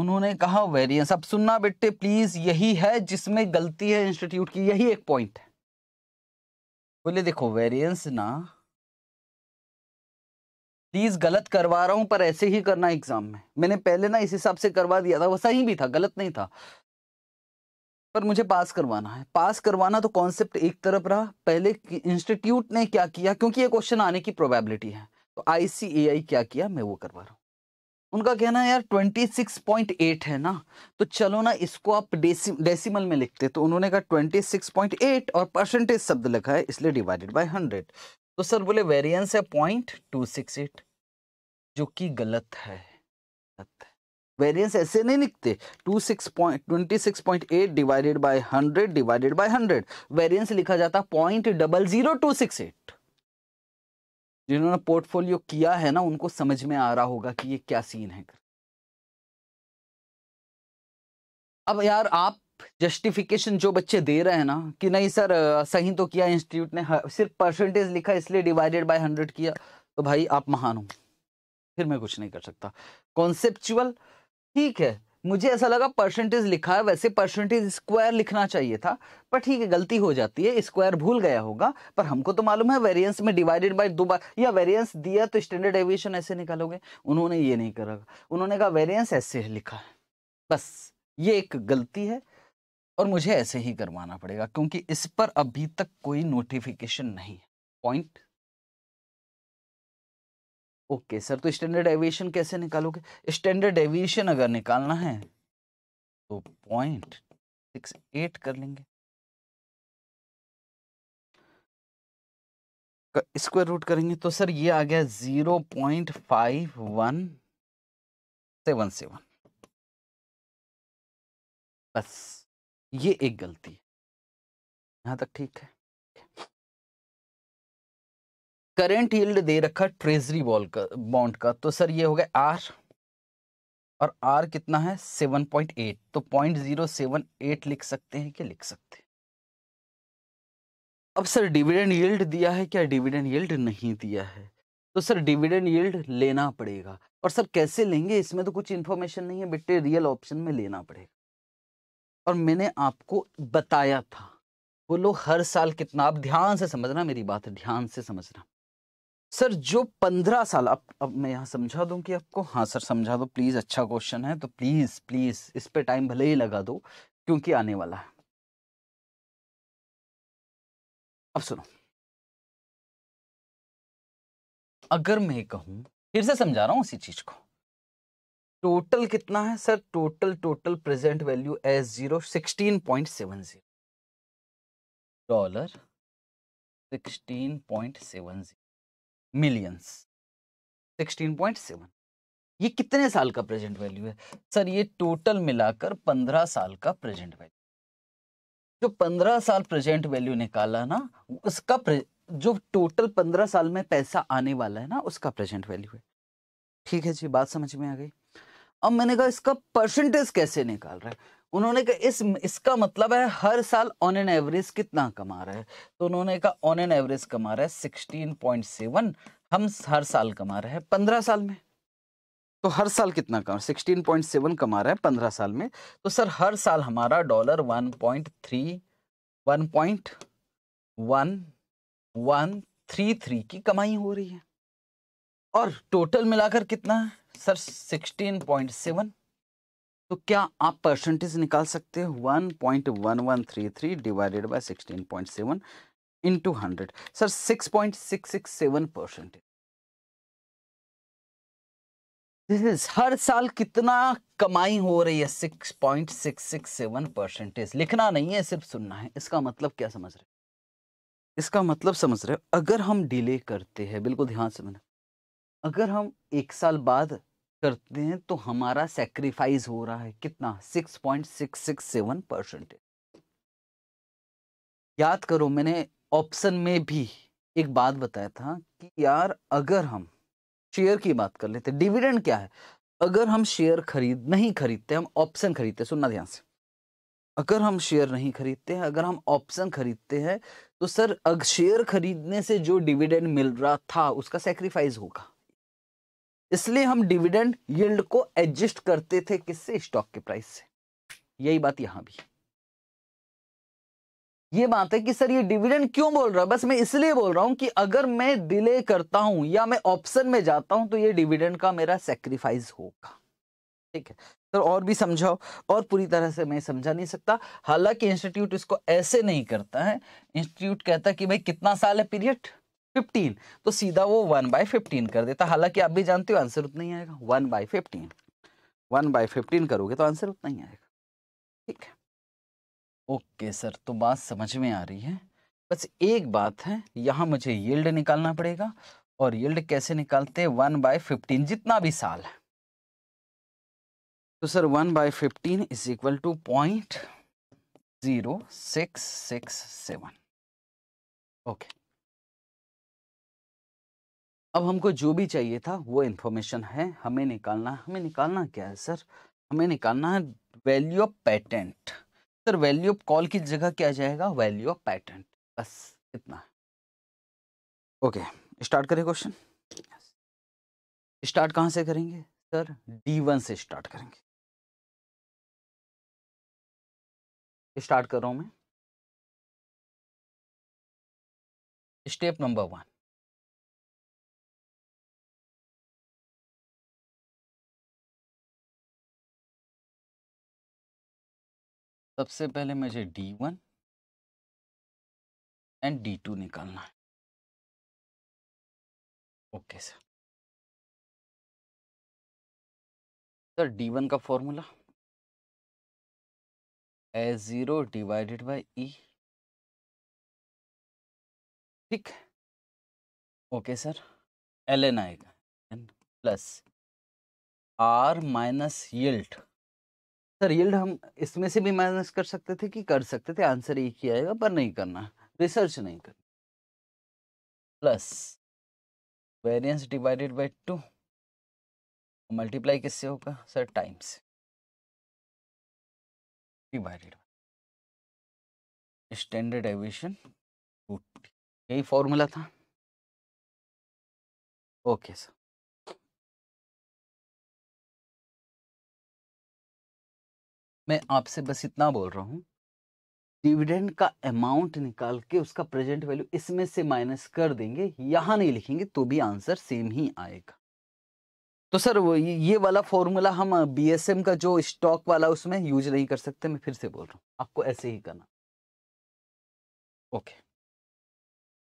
उन्होंने कहा वेरियंस अब सुनना बेटे प्लीज यही है जिसमें गलती है इंस्टीट्यूट की यही एक पॉइंट है बोले देखो वेरियंस ना प्लीज गलत करवा रहा हूं पर ऐसे ही करना एग्जाम में मैंने पहले ना इस हिसाब से करवा दिया था वो सही भी था गलत नहीं था पर मुझे पास करवाना है पास करवाना तो कॉन्सेप्ट एक तरफ रहा पहले इंस्टीट्यूट ने क्या किया क्योंकि ये क्वेश्चन आने की प्रोबेबिलिटी है तो आईसीएआई क्या किया मैं वो करवा रहा हूँ उनका कहना है यार 26.8 है ना तो चलो ना इसको आप डेसिमल में लिखते तो उन्होंने कहा 26.8 और परसेंटेज शब्द लिखा है इसलिए डिवाइडेड बाई हंड्रेड तो सर बोले वेरियंस है पॉइंट जो कि गलत है गलत है वेरियंस ऐसे नहीं लिखते two six point twenty six point eight divided by hundred divided by hundred variance लिखा जाता point double zero two six eight जिन्होंने पोर्टफोलियो किया है ना उनको समझ में आ रहा होगा कि ये क्या सीन है अब यार आप जस्टिफिकेशन जो बच्चे दे रहे हैं ना कि नहीं सर सही तो किया इंस्टीट्यूट ने सिर्फ परसेंटेज लिखा इसलिए डिवाइडेड बाय हंड्रेड किया तो भाई आप महान हो फिर मैं कुछ नहीं कर सकता कॉन्सेप्चुअल ठीक है मुझे ऐसा लगा परसेंटेज लिखा है वैसे परसेंटेज स्क्वायर लिखना चाहिए था पर ठीक है गलती हो जाती है स्क्वायर भूल गया होगा पर हमको तो मालूम है वेरिएंस में डिवाइडेड बाय दो बार या वेरिएंस दिया तो स्टैंडर्ड एविएशन ऐसे निकालोगे उन्होंने ये नहीं करा उन्होंने कहा वेरिएंस ऐसे लिखा है बस ये एक गलती है और मुझे ऐसे ही करवाना पड़ेगा क्योंकि इस पर अभी तक कोई नोटिफिकेशन नहीं है पॉइंट ओके okay, सर तो स्टैंडर्ड एविएशन कैसे निकालोगे स्टैंडर्ड एविएशन अगर निकालना है तो पॉइंट सिक्स एट कर लेंगे स्क्वायर रूट करेंगे तो सर ये आ गया zero point five one seven seven बस ये एक गलती है यहां तक ठीक है करेंट यील्ड दे रखा ट्रेजरी बॉल का बॉन्ड का तो सर ये हो गया आर और आर कितना है 7.8 तो 0.078 लिख सकते हैं क्या लिख सकते हैं अब सर डिविडेंड यील्ड दिया है क्या डिविडेंड यील्ड नहीं दिया है तो सर डिविडेंड यील्ड लेना पड़ेगा और सर कैसे लेंगे इसमें तो कुछ इन्फॉर्मेशन नहीं है बेटे रियल ऑप्शन में लेना पड़ेगा और मैंने आपको बताया था वो लोग हर साल कितना आप ध्यान से समझना मेरी बात ध्यान से समझना सर जो पंद्रह साल अब अब मैं यहाँ समझा दूँ कि आपको हाँ सर समझा दो प्लीज़ अच्छा क्वेश्चन है तो प्लीज़ प्लीज़ इस पर टाइम भले ही लगा दो क्योंकि आने वाला है अब सुनो अगर मैं कहूँ फिर से समझा रहा हूँ उसी चीज़ को टोटल कितना है sir total total present value S zero sixteen point seven zero dollar sixteen point seven zero millions sixteen point seven ये कितने साल का प्रेजेंट वैल्यू है सर ये टोटल मिलाकर पंद्रह साल का प्रेजेंट वैल्यू जो पंद्रह साल प्रेजेंट वैल्यू निकाला ना उसका जो टोटल पंद्रह साल में पैसा आने वाला है ना उसका प्रेजेंट वैल्यू है ठीक है जी बात समझ में आ गई अब मैंने कहा इसका परसेंटेज कैसे निकाल रहा है उन्होंने कहा इस इसका मतलब है हर साल ऑन एन एवरेज कितना कमा रहा है तो उन्होंने कहा ऑन एन एवरेज कमा रहा है सिक्सटीन पॉइंट सेवन हम हर साल कमा रहे हैं पंद्रह साल में तो हर साल कितना कमा सिक्सटीन पॉइंट सेवन कमा रहा है पंद्रह साल में तो सर हर साल हमारा dollar one point three one point one one three three की कमाई हो रही है और टोटल मिलाकर कितना है सर सिक्सटीन पॉइंट सेवन तो क्या आप परसेंटेज निकाल सकते हो one point one one three three divided by sixteen point seven into hundred sir six point six six seven percentage this हर साल कितना कमाई हो रही है six point six six seven percentage लिखना नहीं है सिर्फ सुनना है इसका मतलब क्या समझ रहे इसका मतलब समझ रहे अगर हम डिले करते हैं बिल्कुल ध्यान से मैंने अगर हम एक साल बाद करते हैं तो हमारा सेक्रीफाइस हो रहा है कितना six six six point seven percentage याद करो मैंने ऑप्शन में भी एक बात बताया था कि यार अगर हम शेयर की बात कर लेते डिविडेंड क्या है अगर हम शेयर खरीद नहीं खरीदते हम ऑप्शन खरीदते सुनना ध्यान से अगर हम शेयर नहीं खरीदते हैं अगर हम ऑप्शन खरीदते हैं तो सर शेयर खरीदने से जो डिविडेंड मिल रहा था उसका सेक्रीफाइस होगा इसलिए हम डिविडेंड यील्ड को एडजस्ट करते थे किससे स्टॉक के प्राइस से यही बात यहां भी ये बात है कि सर ये डिविडेंड क्यों बोल रहा है बस मैं इसलिए बोल रहा हूं कि अगर मैं डिले करता हूं या मैं ऑप्शन में जाता हूं तो ये डिविडेंड का मेरा सेक्रीफाइस होगा ठीक है सर और भी समझाओ और पूरी तरह से मैं समझा नहीं सकता हालांकि इंस्टीट्यूट इसको ऐसे नहीं करता है इंस्टीट्यूट कहता है कि भाई कितना साल है पीरियड फिफ्टीन तो सीधा वो वन बाय फिफ्टीन कर देता हालांकि आप भी जानते हो आंसर उतना ही आएगा one by fifteen one by fifteen करोगे तो आंसर उतना ही आएगा ठीक है ओके सर तो बात समझ में आ रही है बस एक बात है यहाँ मुझे यील्ड निकालना पड़ेगा और यील्ड कैसे निकालते हैं वन बाय फिफ्टीन जितना भी साल है तो sir one by fifteen is equal to point zero six six seven okay अब हमको जो भी चाहिए था वो इन्फॉर्मेशन है हमें निकालना हमें निकालना क्या है सर हमें निकालना है value of patent sir value of call की जगह क्या जाएगा वैल्यू ऑफ पैटेंट बस इतना ओके स्टार्ट करें क्वेश्चन स्टार्ट कहाँ से करेंगे सर डी वन से स्टार्ट करेंगे स्टार्ट कर रहा हूँ मैं स्टेप नंबर वन सबसे पहले मुझे D one and D two निकालना है okay sir sir D one का formula A zero divided by E ठीक है ओके सर एल एन आएगा N plus R minus yield sir yield हम इसमें से भी माइनस कर सकते थे कि कर सकते थे आंसर एक ही आएगा पर नहीं करना रिसर्च नहीं करना plus variance divided by two multiply किससे होगा सर टाइम से डिवाइडेड स्टैंडर्ड एविएशन यही फॉर्मूला था ओके सर मैं आपसे बस इतना बोल रहा हूँ डिविडेंड का अमाउंट निकाल के उसका प्रेजेंट वैल्यू इसमें से माइनस कर देंगे यहाँ नहीं लिखेंगे तो भी आंसर सेम ही आएगा तो सर वो ये वाला फॉर्मूला हम बीएसएम का जो स्टॉक वाला उसमें यूज नहीं कर सकते मैं फिर से बोल रहा हूँ आपको ऐसे ही करना okay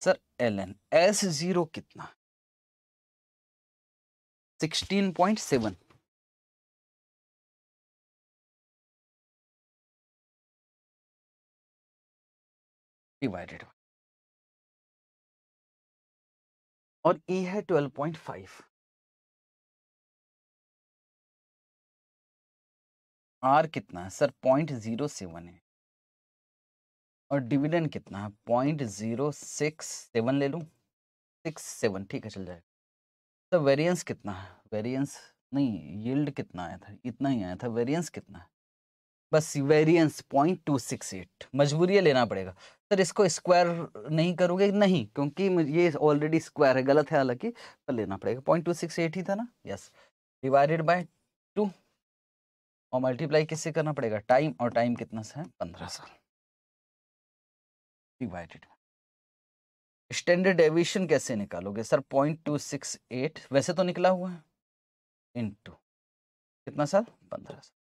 sir L N S zero कितना सिक्सटीन पॉइंट सेवन डिवाइडेड और ई e है 12.5 आर कितना है सर पॉइंट जीरो सेवन है और डिविडेंड कितना है पॉइंट जीरो सिक्स सेवन ले लू सिक्स सेवन ठीक है चल जाएगा तो वेरिएंस कितना है वेरिएंस नहीं यील्ड कितना आया था इतना ही आया था वेरिएंस कितना है बस variance point two six eight मजबूरी लेना पड़ेगा सर इसको स्क्वायर नहीं करोगे नहीं क्योंकि ये ऑलरेडी स्क्वायर है गलत है हालांकि पर लेना पड़ेगा पॉइंट टू सिक्स एट ही था ना यस डिवाइडेड बाय टू और मल्टीप्लाई किससे करना पड़ेगा टाइम और टाइम कितना सा है पंद्रह साल डिवाइडेड स्टैंडर्ड डेविएशन कैसे निकालोगे sir point two six eight वैसे तो निकला हुआ है इन टू कितना साल पंद्रह साल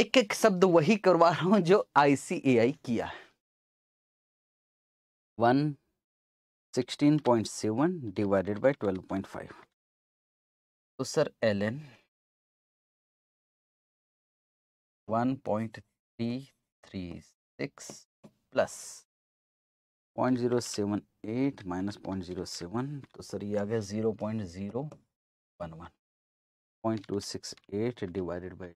एक एक शब्द वही करवा रहा हूं जो आईसीएआई किया है one sixteen point seven divided by twelve point five तो sir L N one point three three six plus point zero seven eight minus point zero seven तो सर ये आ गया zero point zero one one point two six eight divided by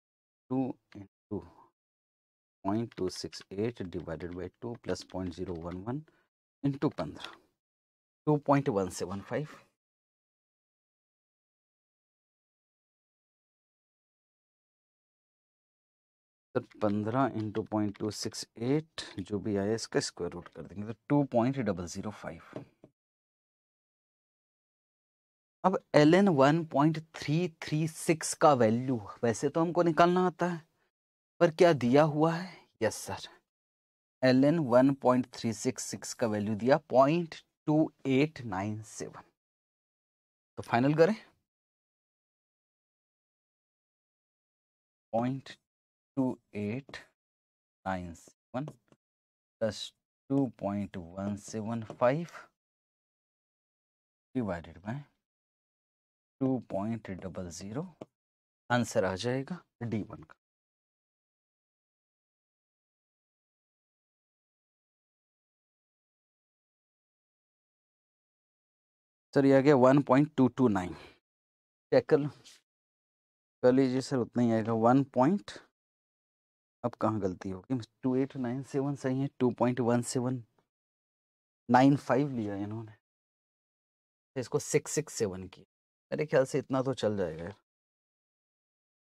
two इन point two six eight divided by two plus point zero one one into पंद्रह two point one seven five पंद्रह into point two six eight जो भी आया इसका square root कर देंगे तो two point double zero five अब L N one point three three six का वैल्यू वैसे तो हमको निकालना आता है पर क्या दिया हुआ है yes sir L N one point three six six का वैल्यू दिया point two eight nine seven तो फाइनल करें point two eight nine seven plus two point one seven five divided by two point double zero answer आ जाएगा D one का sir ये आ गया one point two two nine check कर लो कर लीजिए सर उतना ही आएगा वन पॉइंट अब कहाँ गलती होगी टू एट नाइन सेवन सही है two point one seven nine five लिया इन्होंने इसको सिक्स सिक्स सेवन किया मेरे ख्याल से इतना तो चल जाएगा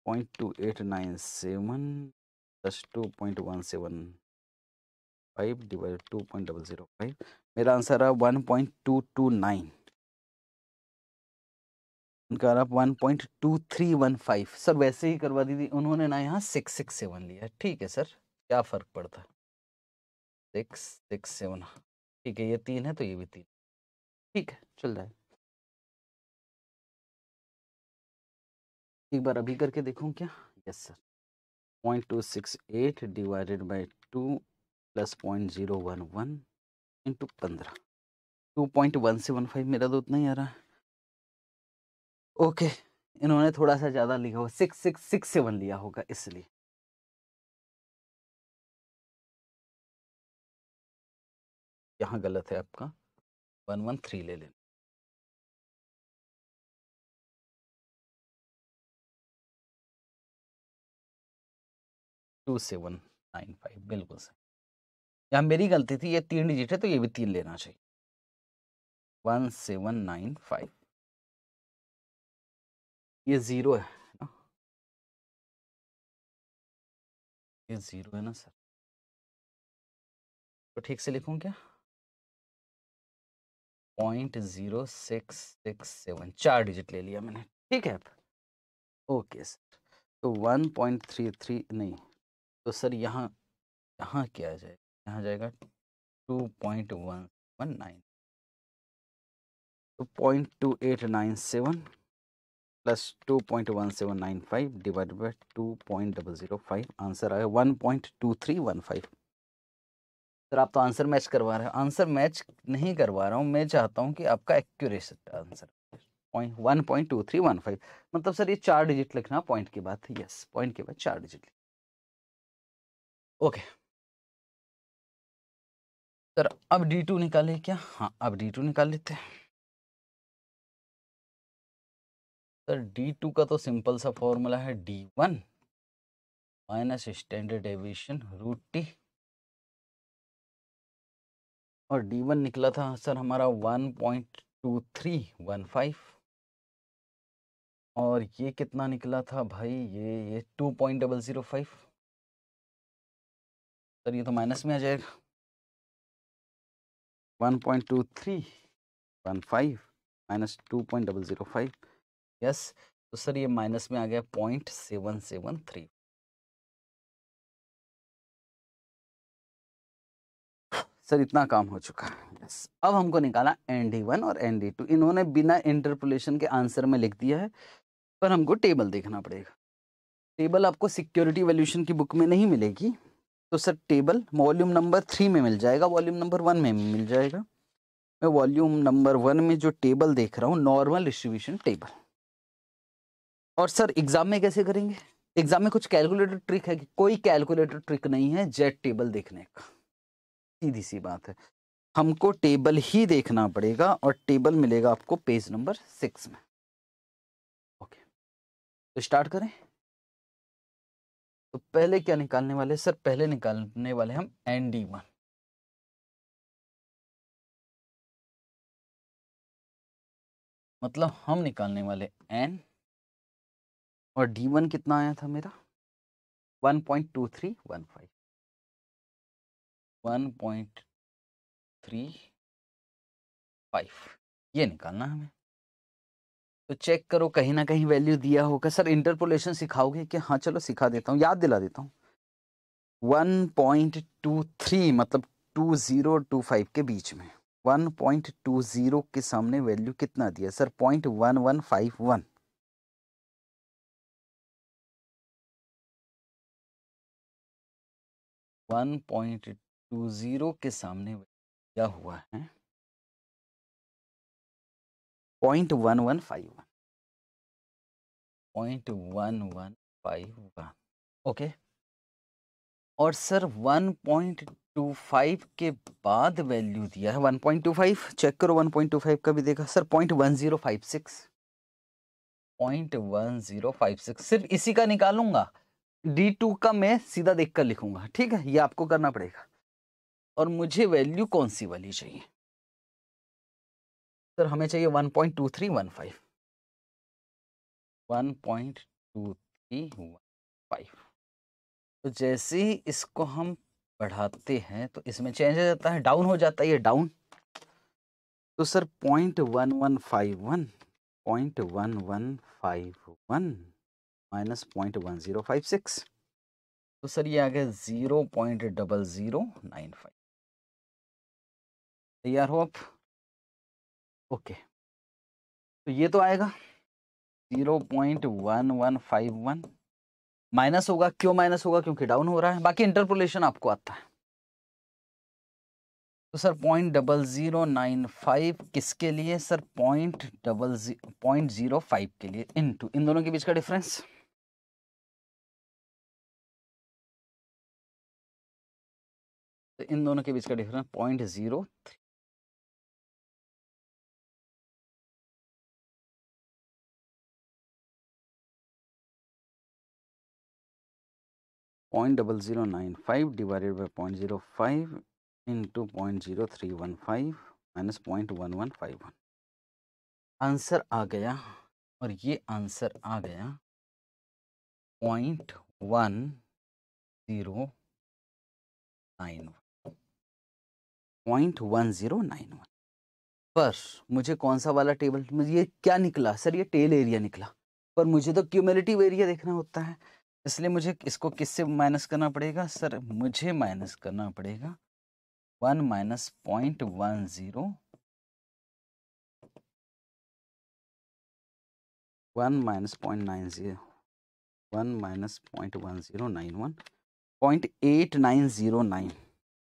point two eight nine seven plus two point one seven five divide two point double zero five मेरा आंसर है one point two two nine उनका आप one point two three one five sir वैसे ही करवा दी थी उन्होंने ना यहाँ सिक्स सिक्स सेवन लिया ठीक है सर क्या फ़र्क पड़ता है सिक्स सिक्स सेवन ठीक है ये तीन है तो ये भी तीन ठीक है चल रहा है एक बार अभी करके देखूँ क्या yes sir point two six eight divided by two plus point zero one one into पंद्रह two point one seven five मेरा तो उतना ही आ रहा है ओके इन्होंने थोड़ा सा ज़्यादा लिखा होगा सिक्स सिक्स सिक्स सेवन लिया होगा इसलिए यहाँ गलत है आपका वन वन थ्री ले लेना टू सेवन नाइन फाइव बिल्कुल सही यहाँ मेरी गलती थी ये तीन डिजिट है तो ये भी तीन लेना चाहिए वन सेवन नाइन फाइव ये ज़ीरो है ना ये ज़ीरो है ना सर तो ठीक से लिखूँ क्या point zero six six seven चार डिजिट ले लिया मैंने ठीक है ओके सर तो वन पॉइंट थ्री थ्री नहीं तो सर यहाँ यहाँ क्या जाएगा यहाँ जाएगा two point one one nine तो point two eight nine seven plus two point one seven nine five divide by two point double zero five answer आया one point two three one five sir आप तो answer match करवा रहे हो answer match नहीं करवा रहा हूँ मैं चाहता हूँ कि आपका accurate answer point one point two three one five मतलब सर ये चार डिजिट लिखना पॉइंट के बाद यस पॉइंट के बाद चार डिजिट ओके सर अब डी टू निकाले क्या हाँ अब डी टू निकाल लेते हैं सर डी टू का तो सिंपल सा फॉर्मूला है D one minus standard deviation root T और डी वन निकला था सर हमारा one point two three one five और ये कितना निकला था भाई ये ये two point double zero five sir ये तो माइनस में आ जाएगा one point two three one five minus two point double zero five yes तो सर ये माइनस में आ गया point seven seven three sir इतना काम हो चुका है yes. अब हमको निकाला एन डी वन और एन डी टू इन्होंने बिना इंटरपोलेशन के आंसर में लिख दिया है पर हमको टेबल देखना पड़ेगा टेबल आपको सिक्योरिटी वैल्यूशन की बुक में नहीं मिलेगी तो sir table volume number three में मिल जाएगा वॉल्यूम नंबर वन में मिल जाएगा मैं वॉल्यूम नंबर वन में जो टेबल देख रहा हूँ नॉर्मल डिस्ट्रीब्यूशन टेबल और सर एग्जाम में कैसे करेंगे एग्जाम में कुछ कैलकुलेटर ट्रिक है कि कोई कैलकुलेटर ट्रिक नहीं है जेट टेबल देखने का सीधी सी बात है हमको टेबल ही देखना पड़ेगा और टेबल मिलेगा आपको पेज नंबर सिक्स में ओके तो स्टार्ट करें तो पहले क्या निकालने वाले सर पहले निकालने वाले हम एन डी वन मतलब हम निकालने वाले एन और डी वन कितना आया था मेरा one point two three one five one point three five ये निकालना हमें तो चेक करो कहीं ना कहीं वैल्यू दिया होगा सर इंटरपोलेशन सिखाओगे कि हाँ चलो सिखा देता हूँ याद दिला देता हूँ वन पॉइंट टू थ्री मतलब टू टू ज़ीरो फाइव के बीच में वन पॉइंट टू जीरो के सामने वैल्यू कितना दिया sir point one one five one 1.20 के सामने दिया हुआ है point one one five one point one one five one okay और सर 1.25 के बाद वैल्यू दिया है 1.25 चेक करो 1.25 का भी देखा सर 0.1056 0.1056 सिर्फ इसी का निकालूंगा डी टू का मैं सीधा देख कर लिखूंगा ठीक है ये आपको करना पड़ेगा और मुझे वैल्यू कौन सी वाली चाहिए सर हमें चाहिए one point two three one five one point two three one five तो जैसे ही इसको हम बढ़ाते हैं तो इसमें चेंज हो जाता है डाउन हो जाता है ये डाउन तो sir point one one five one point one one five one minus point one zero five six तो सर ये आ गया zero point double zero nine five तैयार हो आप ओके तो ये तो आएगा zero point one one five one minus होगा क्यों माइनस होगा क्योंकि डाउन हो रहा है बाकी इंटरपोलेशन आपको आता है तो sir point double zero nine five किसके लिए sir point double zero point zero five के लिए इनटू इन दोनों के बीच का डिफरेंस तो इन दोनों के बीच का difference point zero point double zero nine five divided by point zero five into point zero three one five minus point one one five one answer आ गया और ये आंसर आ गया point one zero nine point one zero nine one पर मुझे कौन सा वाला टेबल मुझे ये क्या निकला सर ये टेल एरिया निकला पर मुझे तो क्यूमलेटिव एरिया देखना होता है इसलिए मुझे इसको किससे माइनस करना पड़ेगा सर मुझे माइनस करना पड़ेगा one minus point one zero one minus point nine zero one minus point one zero nine one point eight nine zero nine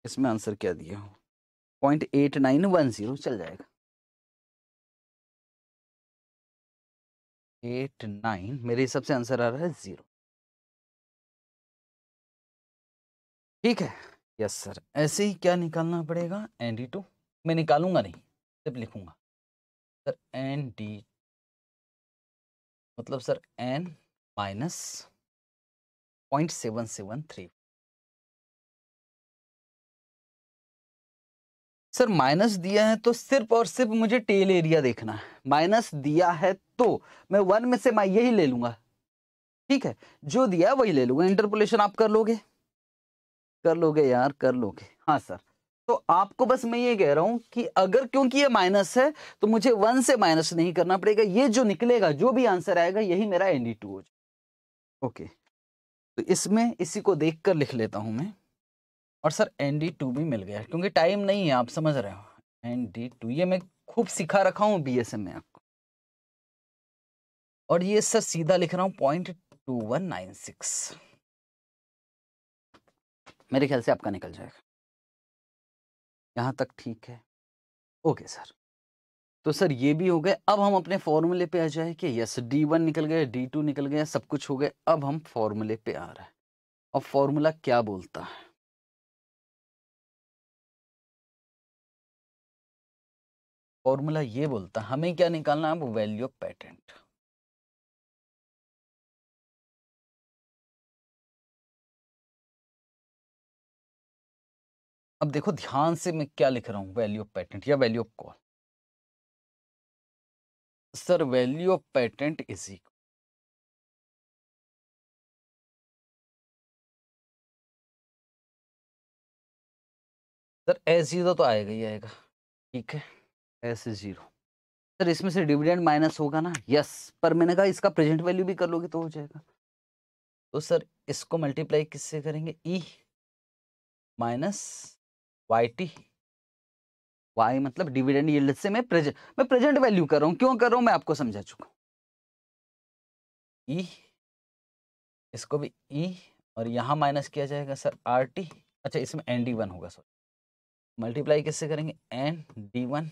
इसमें आंसर क्या दिया हो point eight nine one zero चल जाएगा एट नाइन मेरे हिसाब से आंसर आ रहा है जीरो ठीक है यस सर ऐसे ही क्या निकालना पड़ेगा एन डी टू मैं निकालूंगा नहीं सिर्फ लिखूंगा सर एन डी मतलब sir N minus point seven seven three sir minus दिया है तो सिर्फ और सिर्फ मुझे टेल एरिया देखना है माइनस दिया है तो मैं वन में से मैं यही ले लूंगा ठीक है जो दिया वही ले लूंगा इंटरपोलेशन आप कर लोगे कर लोगे यार कर लोगे हाँ सर तो आपको बस मैं ये कह रहा हूं कि अगर क्योंकि ये माइनस है तो मुझे वन से माइनस नहीं करना पड़ेगा ये जो निकलेगा जो भी आंसर आएगा यही मेरा एनडी टू हो जाएगा ओके तो इसमें इसी को देखकर लिख लेता हूं मैं और सर एन डी टू भी मिल गया क्योंकि टाइम नहीं है आप समझ रहे हो एन डी टू ये मैं खूब सिखा रखा हूँ बी एस एम में आपको और ये सर सीधा लिख रहा हूँ point two one nine six मेरे ख्याल से आपका निकल जाएगा यहाँ तक ठीक है ओके सर तो सर ये भी हो गए अब हम अपने फॉर्मूले पे आ जाए कि यस डी वन निकल गया डी टू निकल गया सब कुछ हो गए अब हम फॉर्मूले पे आ रहे हैं अब फॉर्मूला क्या बोलता है फॉर्मूला ये बोलता है हमें क्या निकालना है वैल्यू ऑफ पेटेंट अब देखो ध्यान से मैं क्या लिख रहा हूं वैल्यू ऑफ पेटेंट या value of call sir value of patent is equal sir as तो आएगा ही आएगा ठीक है एस इज जीरो सर इसमें से डिविडेंड माइनस होगा ना यस पर मैंने कहा इसका प्रेजेंट वैल्यू भी कर लोगे तो हो जाएगा तो सर इसको मल्टीप्लाई किससे करेंगे ई माइनस वाई टी वाई मतलब डिविडेंड यील्ड से मैं प्रेजेंट मैं प्रेजेंट वैल्यू कर रहा हूँ क्यों कर रहा हूँ मैं आपको समझा चुका ई इसको भी ई और यहाँ माइनस किया जाएगा सर आर टी अच्छा इसमें एन डी वन होगा सर मल्टीप्लाई किससे करेंगे N D one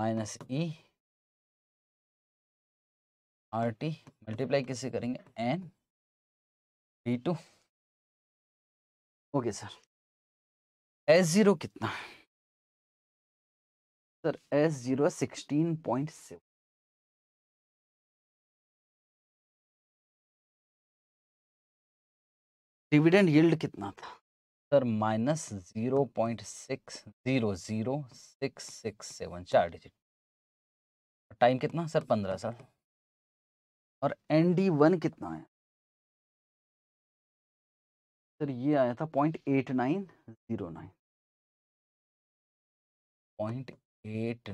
minus e are T multiply किससे करेंगे N D two okay sir S zero कितना है sir S zero sixteen point seven dividend yield कितना था उत्तर minus zero point six zero zero six six seven चार digit time कितना sir पंद्रह साल और एन डी वन कितना है सर ये आया था point eight nine zero nine point eight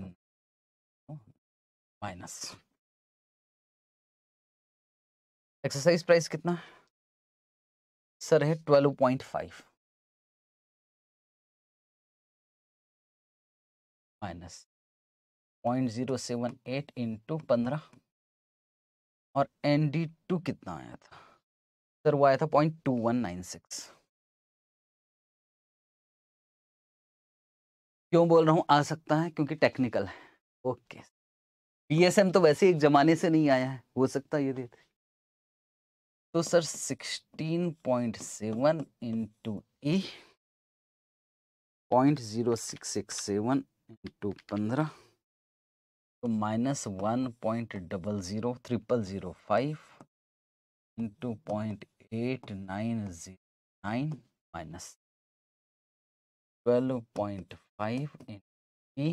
minus exercise price कितना सर है twelve point five minus point zero seven eight into पंद्रह और एन डी टू कितना आया था सर वो आया था point two one nine six क्यों बोल रहा हूँ आ सकता है क्योंकि टेक्निकल है ओके पी एस एम तो वैसे एक जमाने से नहीं आया है हो सकता है ये दे तो sir sixteen point seven into e point zero six six seven into पंद्रह तो minus one point double zero triple zero five into point eight nine zero nine minus twelve point five into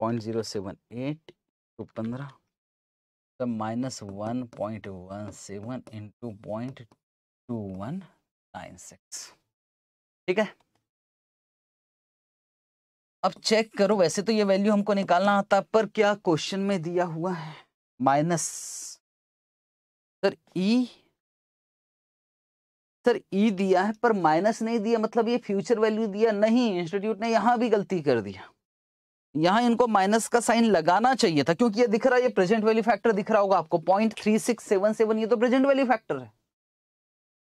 point zero seven eight into पंद्रह तो minus one point one seven into point two one nine six ठीक है अब check करो वैसे तो ये value हमको निकालना आता पर क्या क्वेश्चन में दिया हुआ है minus sir e sir e दिया है पर माइनस नहीं दिया मतलब ये फ्यूचर वैल्यू दिया नहीं इंस्टीट्यूट ने यहां भी गलती कर दिया यहां इनको माइनस का साइन लगाना चाहिए था क्योंकि ये दिख रहा है ये प्रेजेंट वैल्यू फैक्टर दिख रहा होगा आपको point three six seven seven ये तो प्रेजेंट वैल्यू फैक्टर है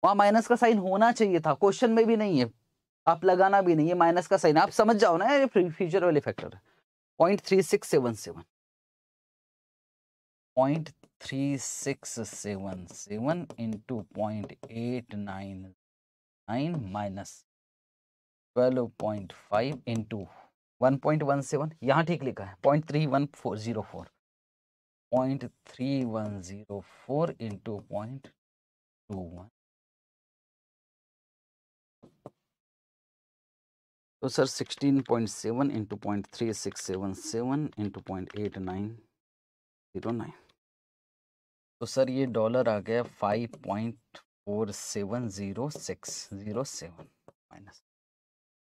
वहां माइनस का साइन होना चाहिए था क्वेश्चन में भी नहीं है आप लगाना भी नहीं है माइनस का साइन आप समझ जाओ ना ये फ्यूचर वाले फैक्टर है point three six seven seven point three six seven seven into point eight nine nine minus twelve point five into one point one seven यहाँ ठीक लिखा है point three one four zero four point three one zero four into point two one तो sir sixteen point seven into point three six seven seven into point eight nine zero nine तो sir ये dollar आ गया five point four seven zero six zero seven minus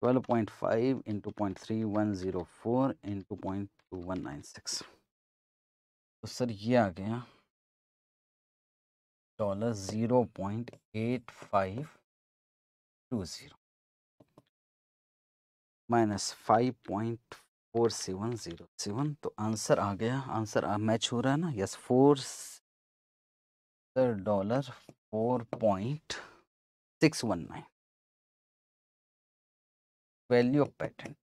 twelve point five into point three one zero four into point two one nine six तो sir ये आ गया dollar zero point eight five two zero minus five point four seven zero seven तो answer आ गया answer match हो रहा है ना yes four dollar four point six one nine value of pattern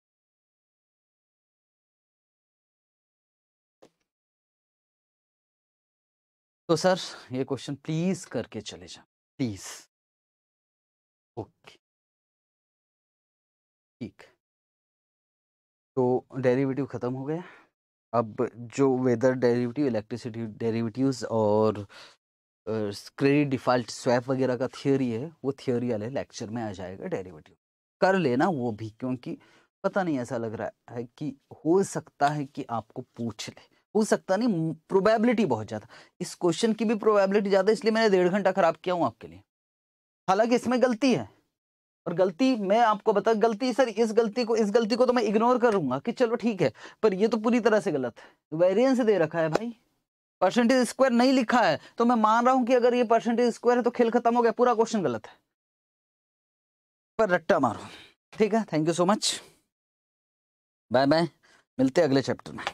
तो सर ये क्वेश्चन प्लीज करके चले जा प्लीज ओके ठीक है तो डेरिवेटिव ख़त्म हो गया अब जो वेदर डेरिवेटिव इलेक्ट्रिसिटी डेरिवेटिव्स और क्रेडिट डिफॉल्ट स्वैप वगैरह का थियोरी है वो थियोरी वाले लेक्चर में आ जाएगा डेरिवेटिव कर लेना वो भी क्योंकि पता नहीं ऐसा लग रहा है कि हो सकता है कि आपको पूछ ले हो सकता नहीं प्रोबेबिलिटी बहुत ज़्यादा इस क्वेश्चन की भी प्रोबेबिलिटी ज़्यादा इसलिए मैंने डेढ़ घंटा ख़राब किया हूँ आपके लिए हालांकि इसमें गलती है और गलती मैं आपको बता गलती सर इस गलती को इस गलती को तो मैं इग्नोर करूंगा कि चलो ठीक है पर ये तो पूरी तरह से गलत है वेरियंस दे रखा है भाई परसेंटेज स्क्वायर नहीं लिखा है तो मैं मान रहा हूं कि अगर ये परसेंटेज स्क्वायर है तो खेल खत्म हो गया पूरा क्वेश्चन गलत है पर रट्टा मारो ठीक है thank you so much bye bye मिलते अगले चैप्टर में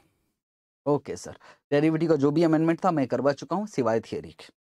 ओके सर डेरिविटी का जो भी अमेंडमेंट था मैं करवा चुका हूँ सिवाय थियरी के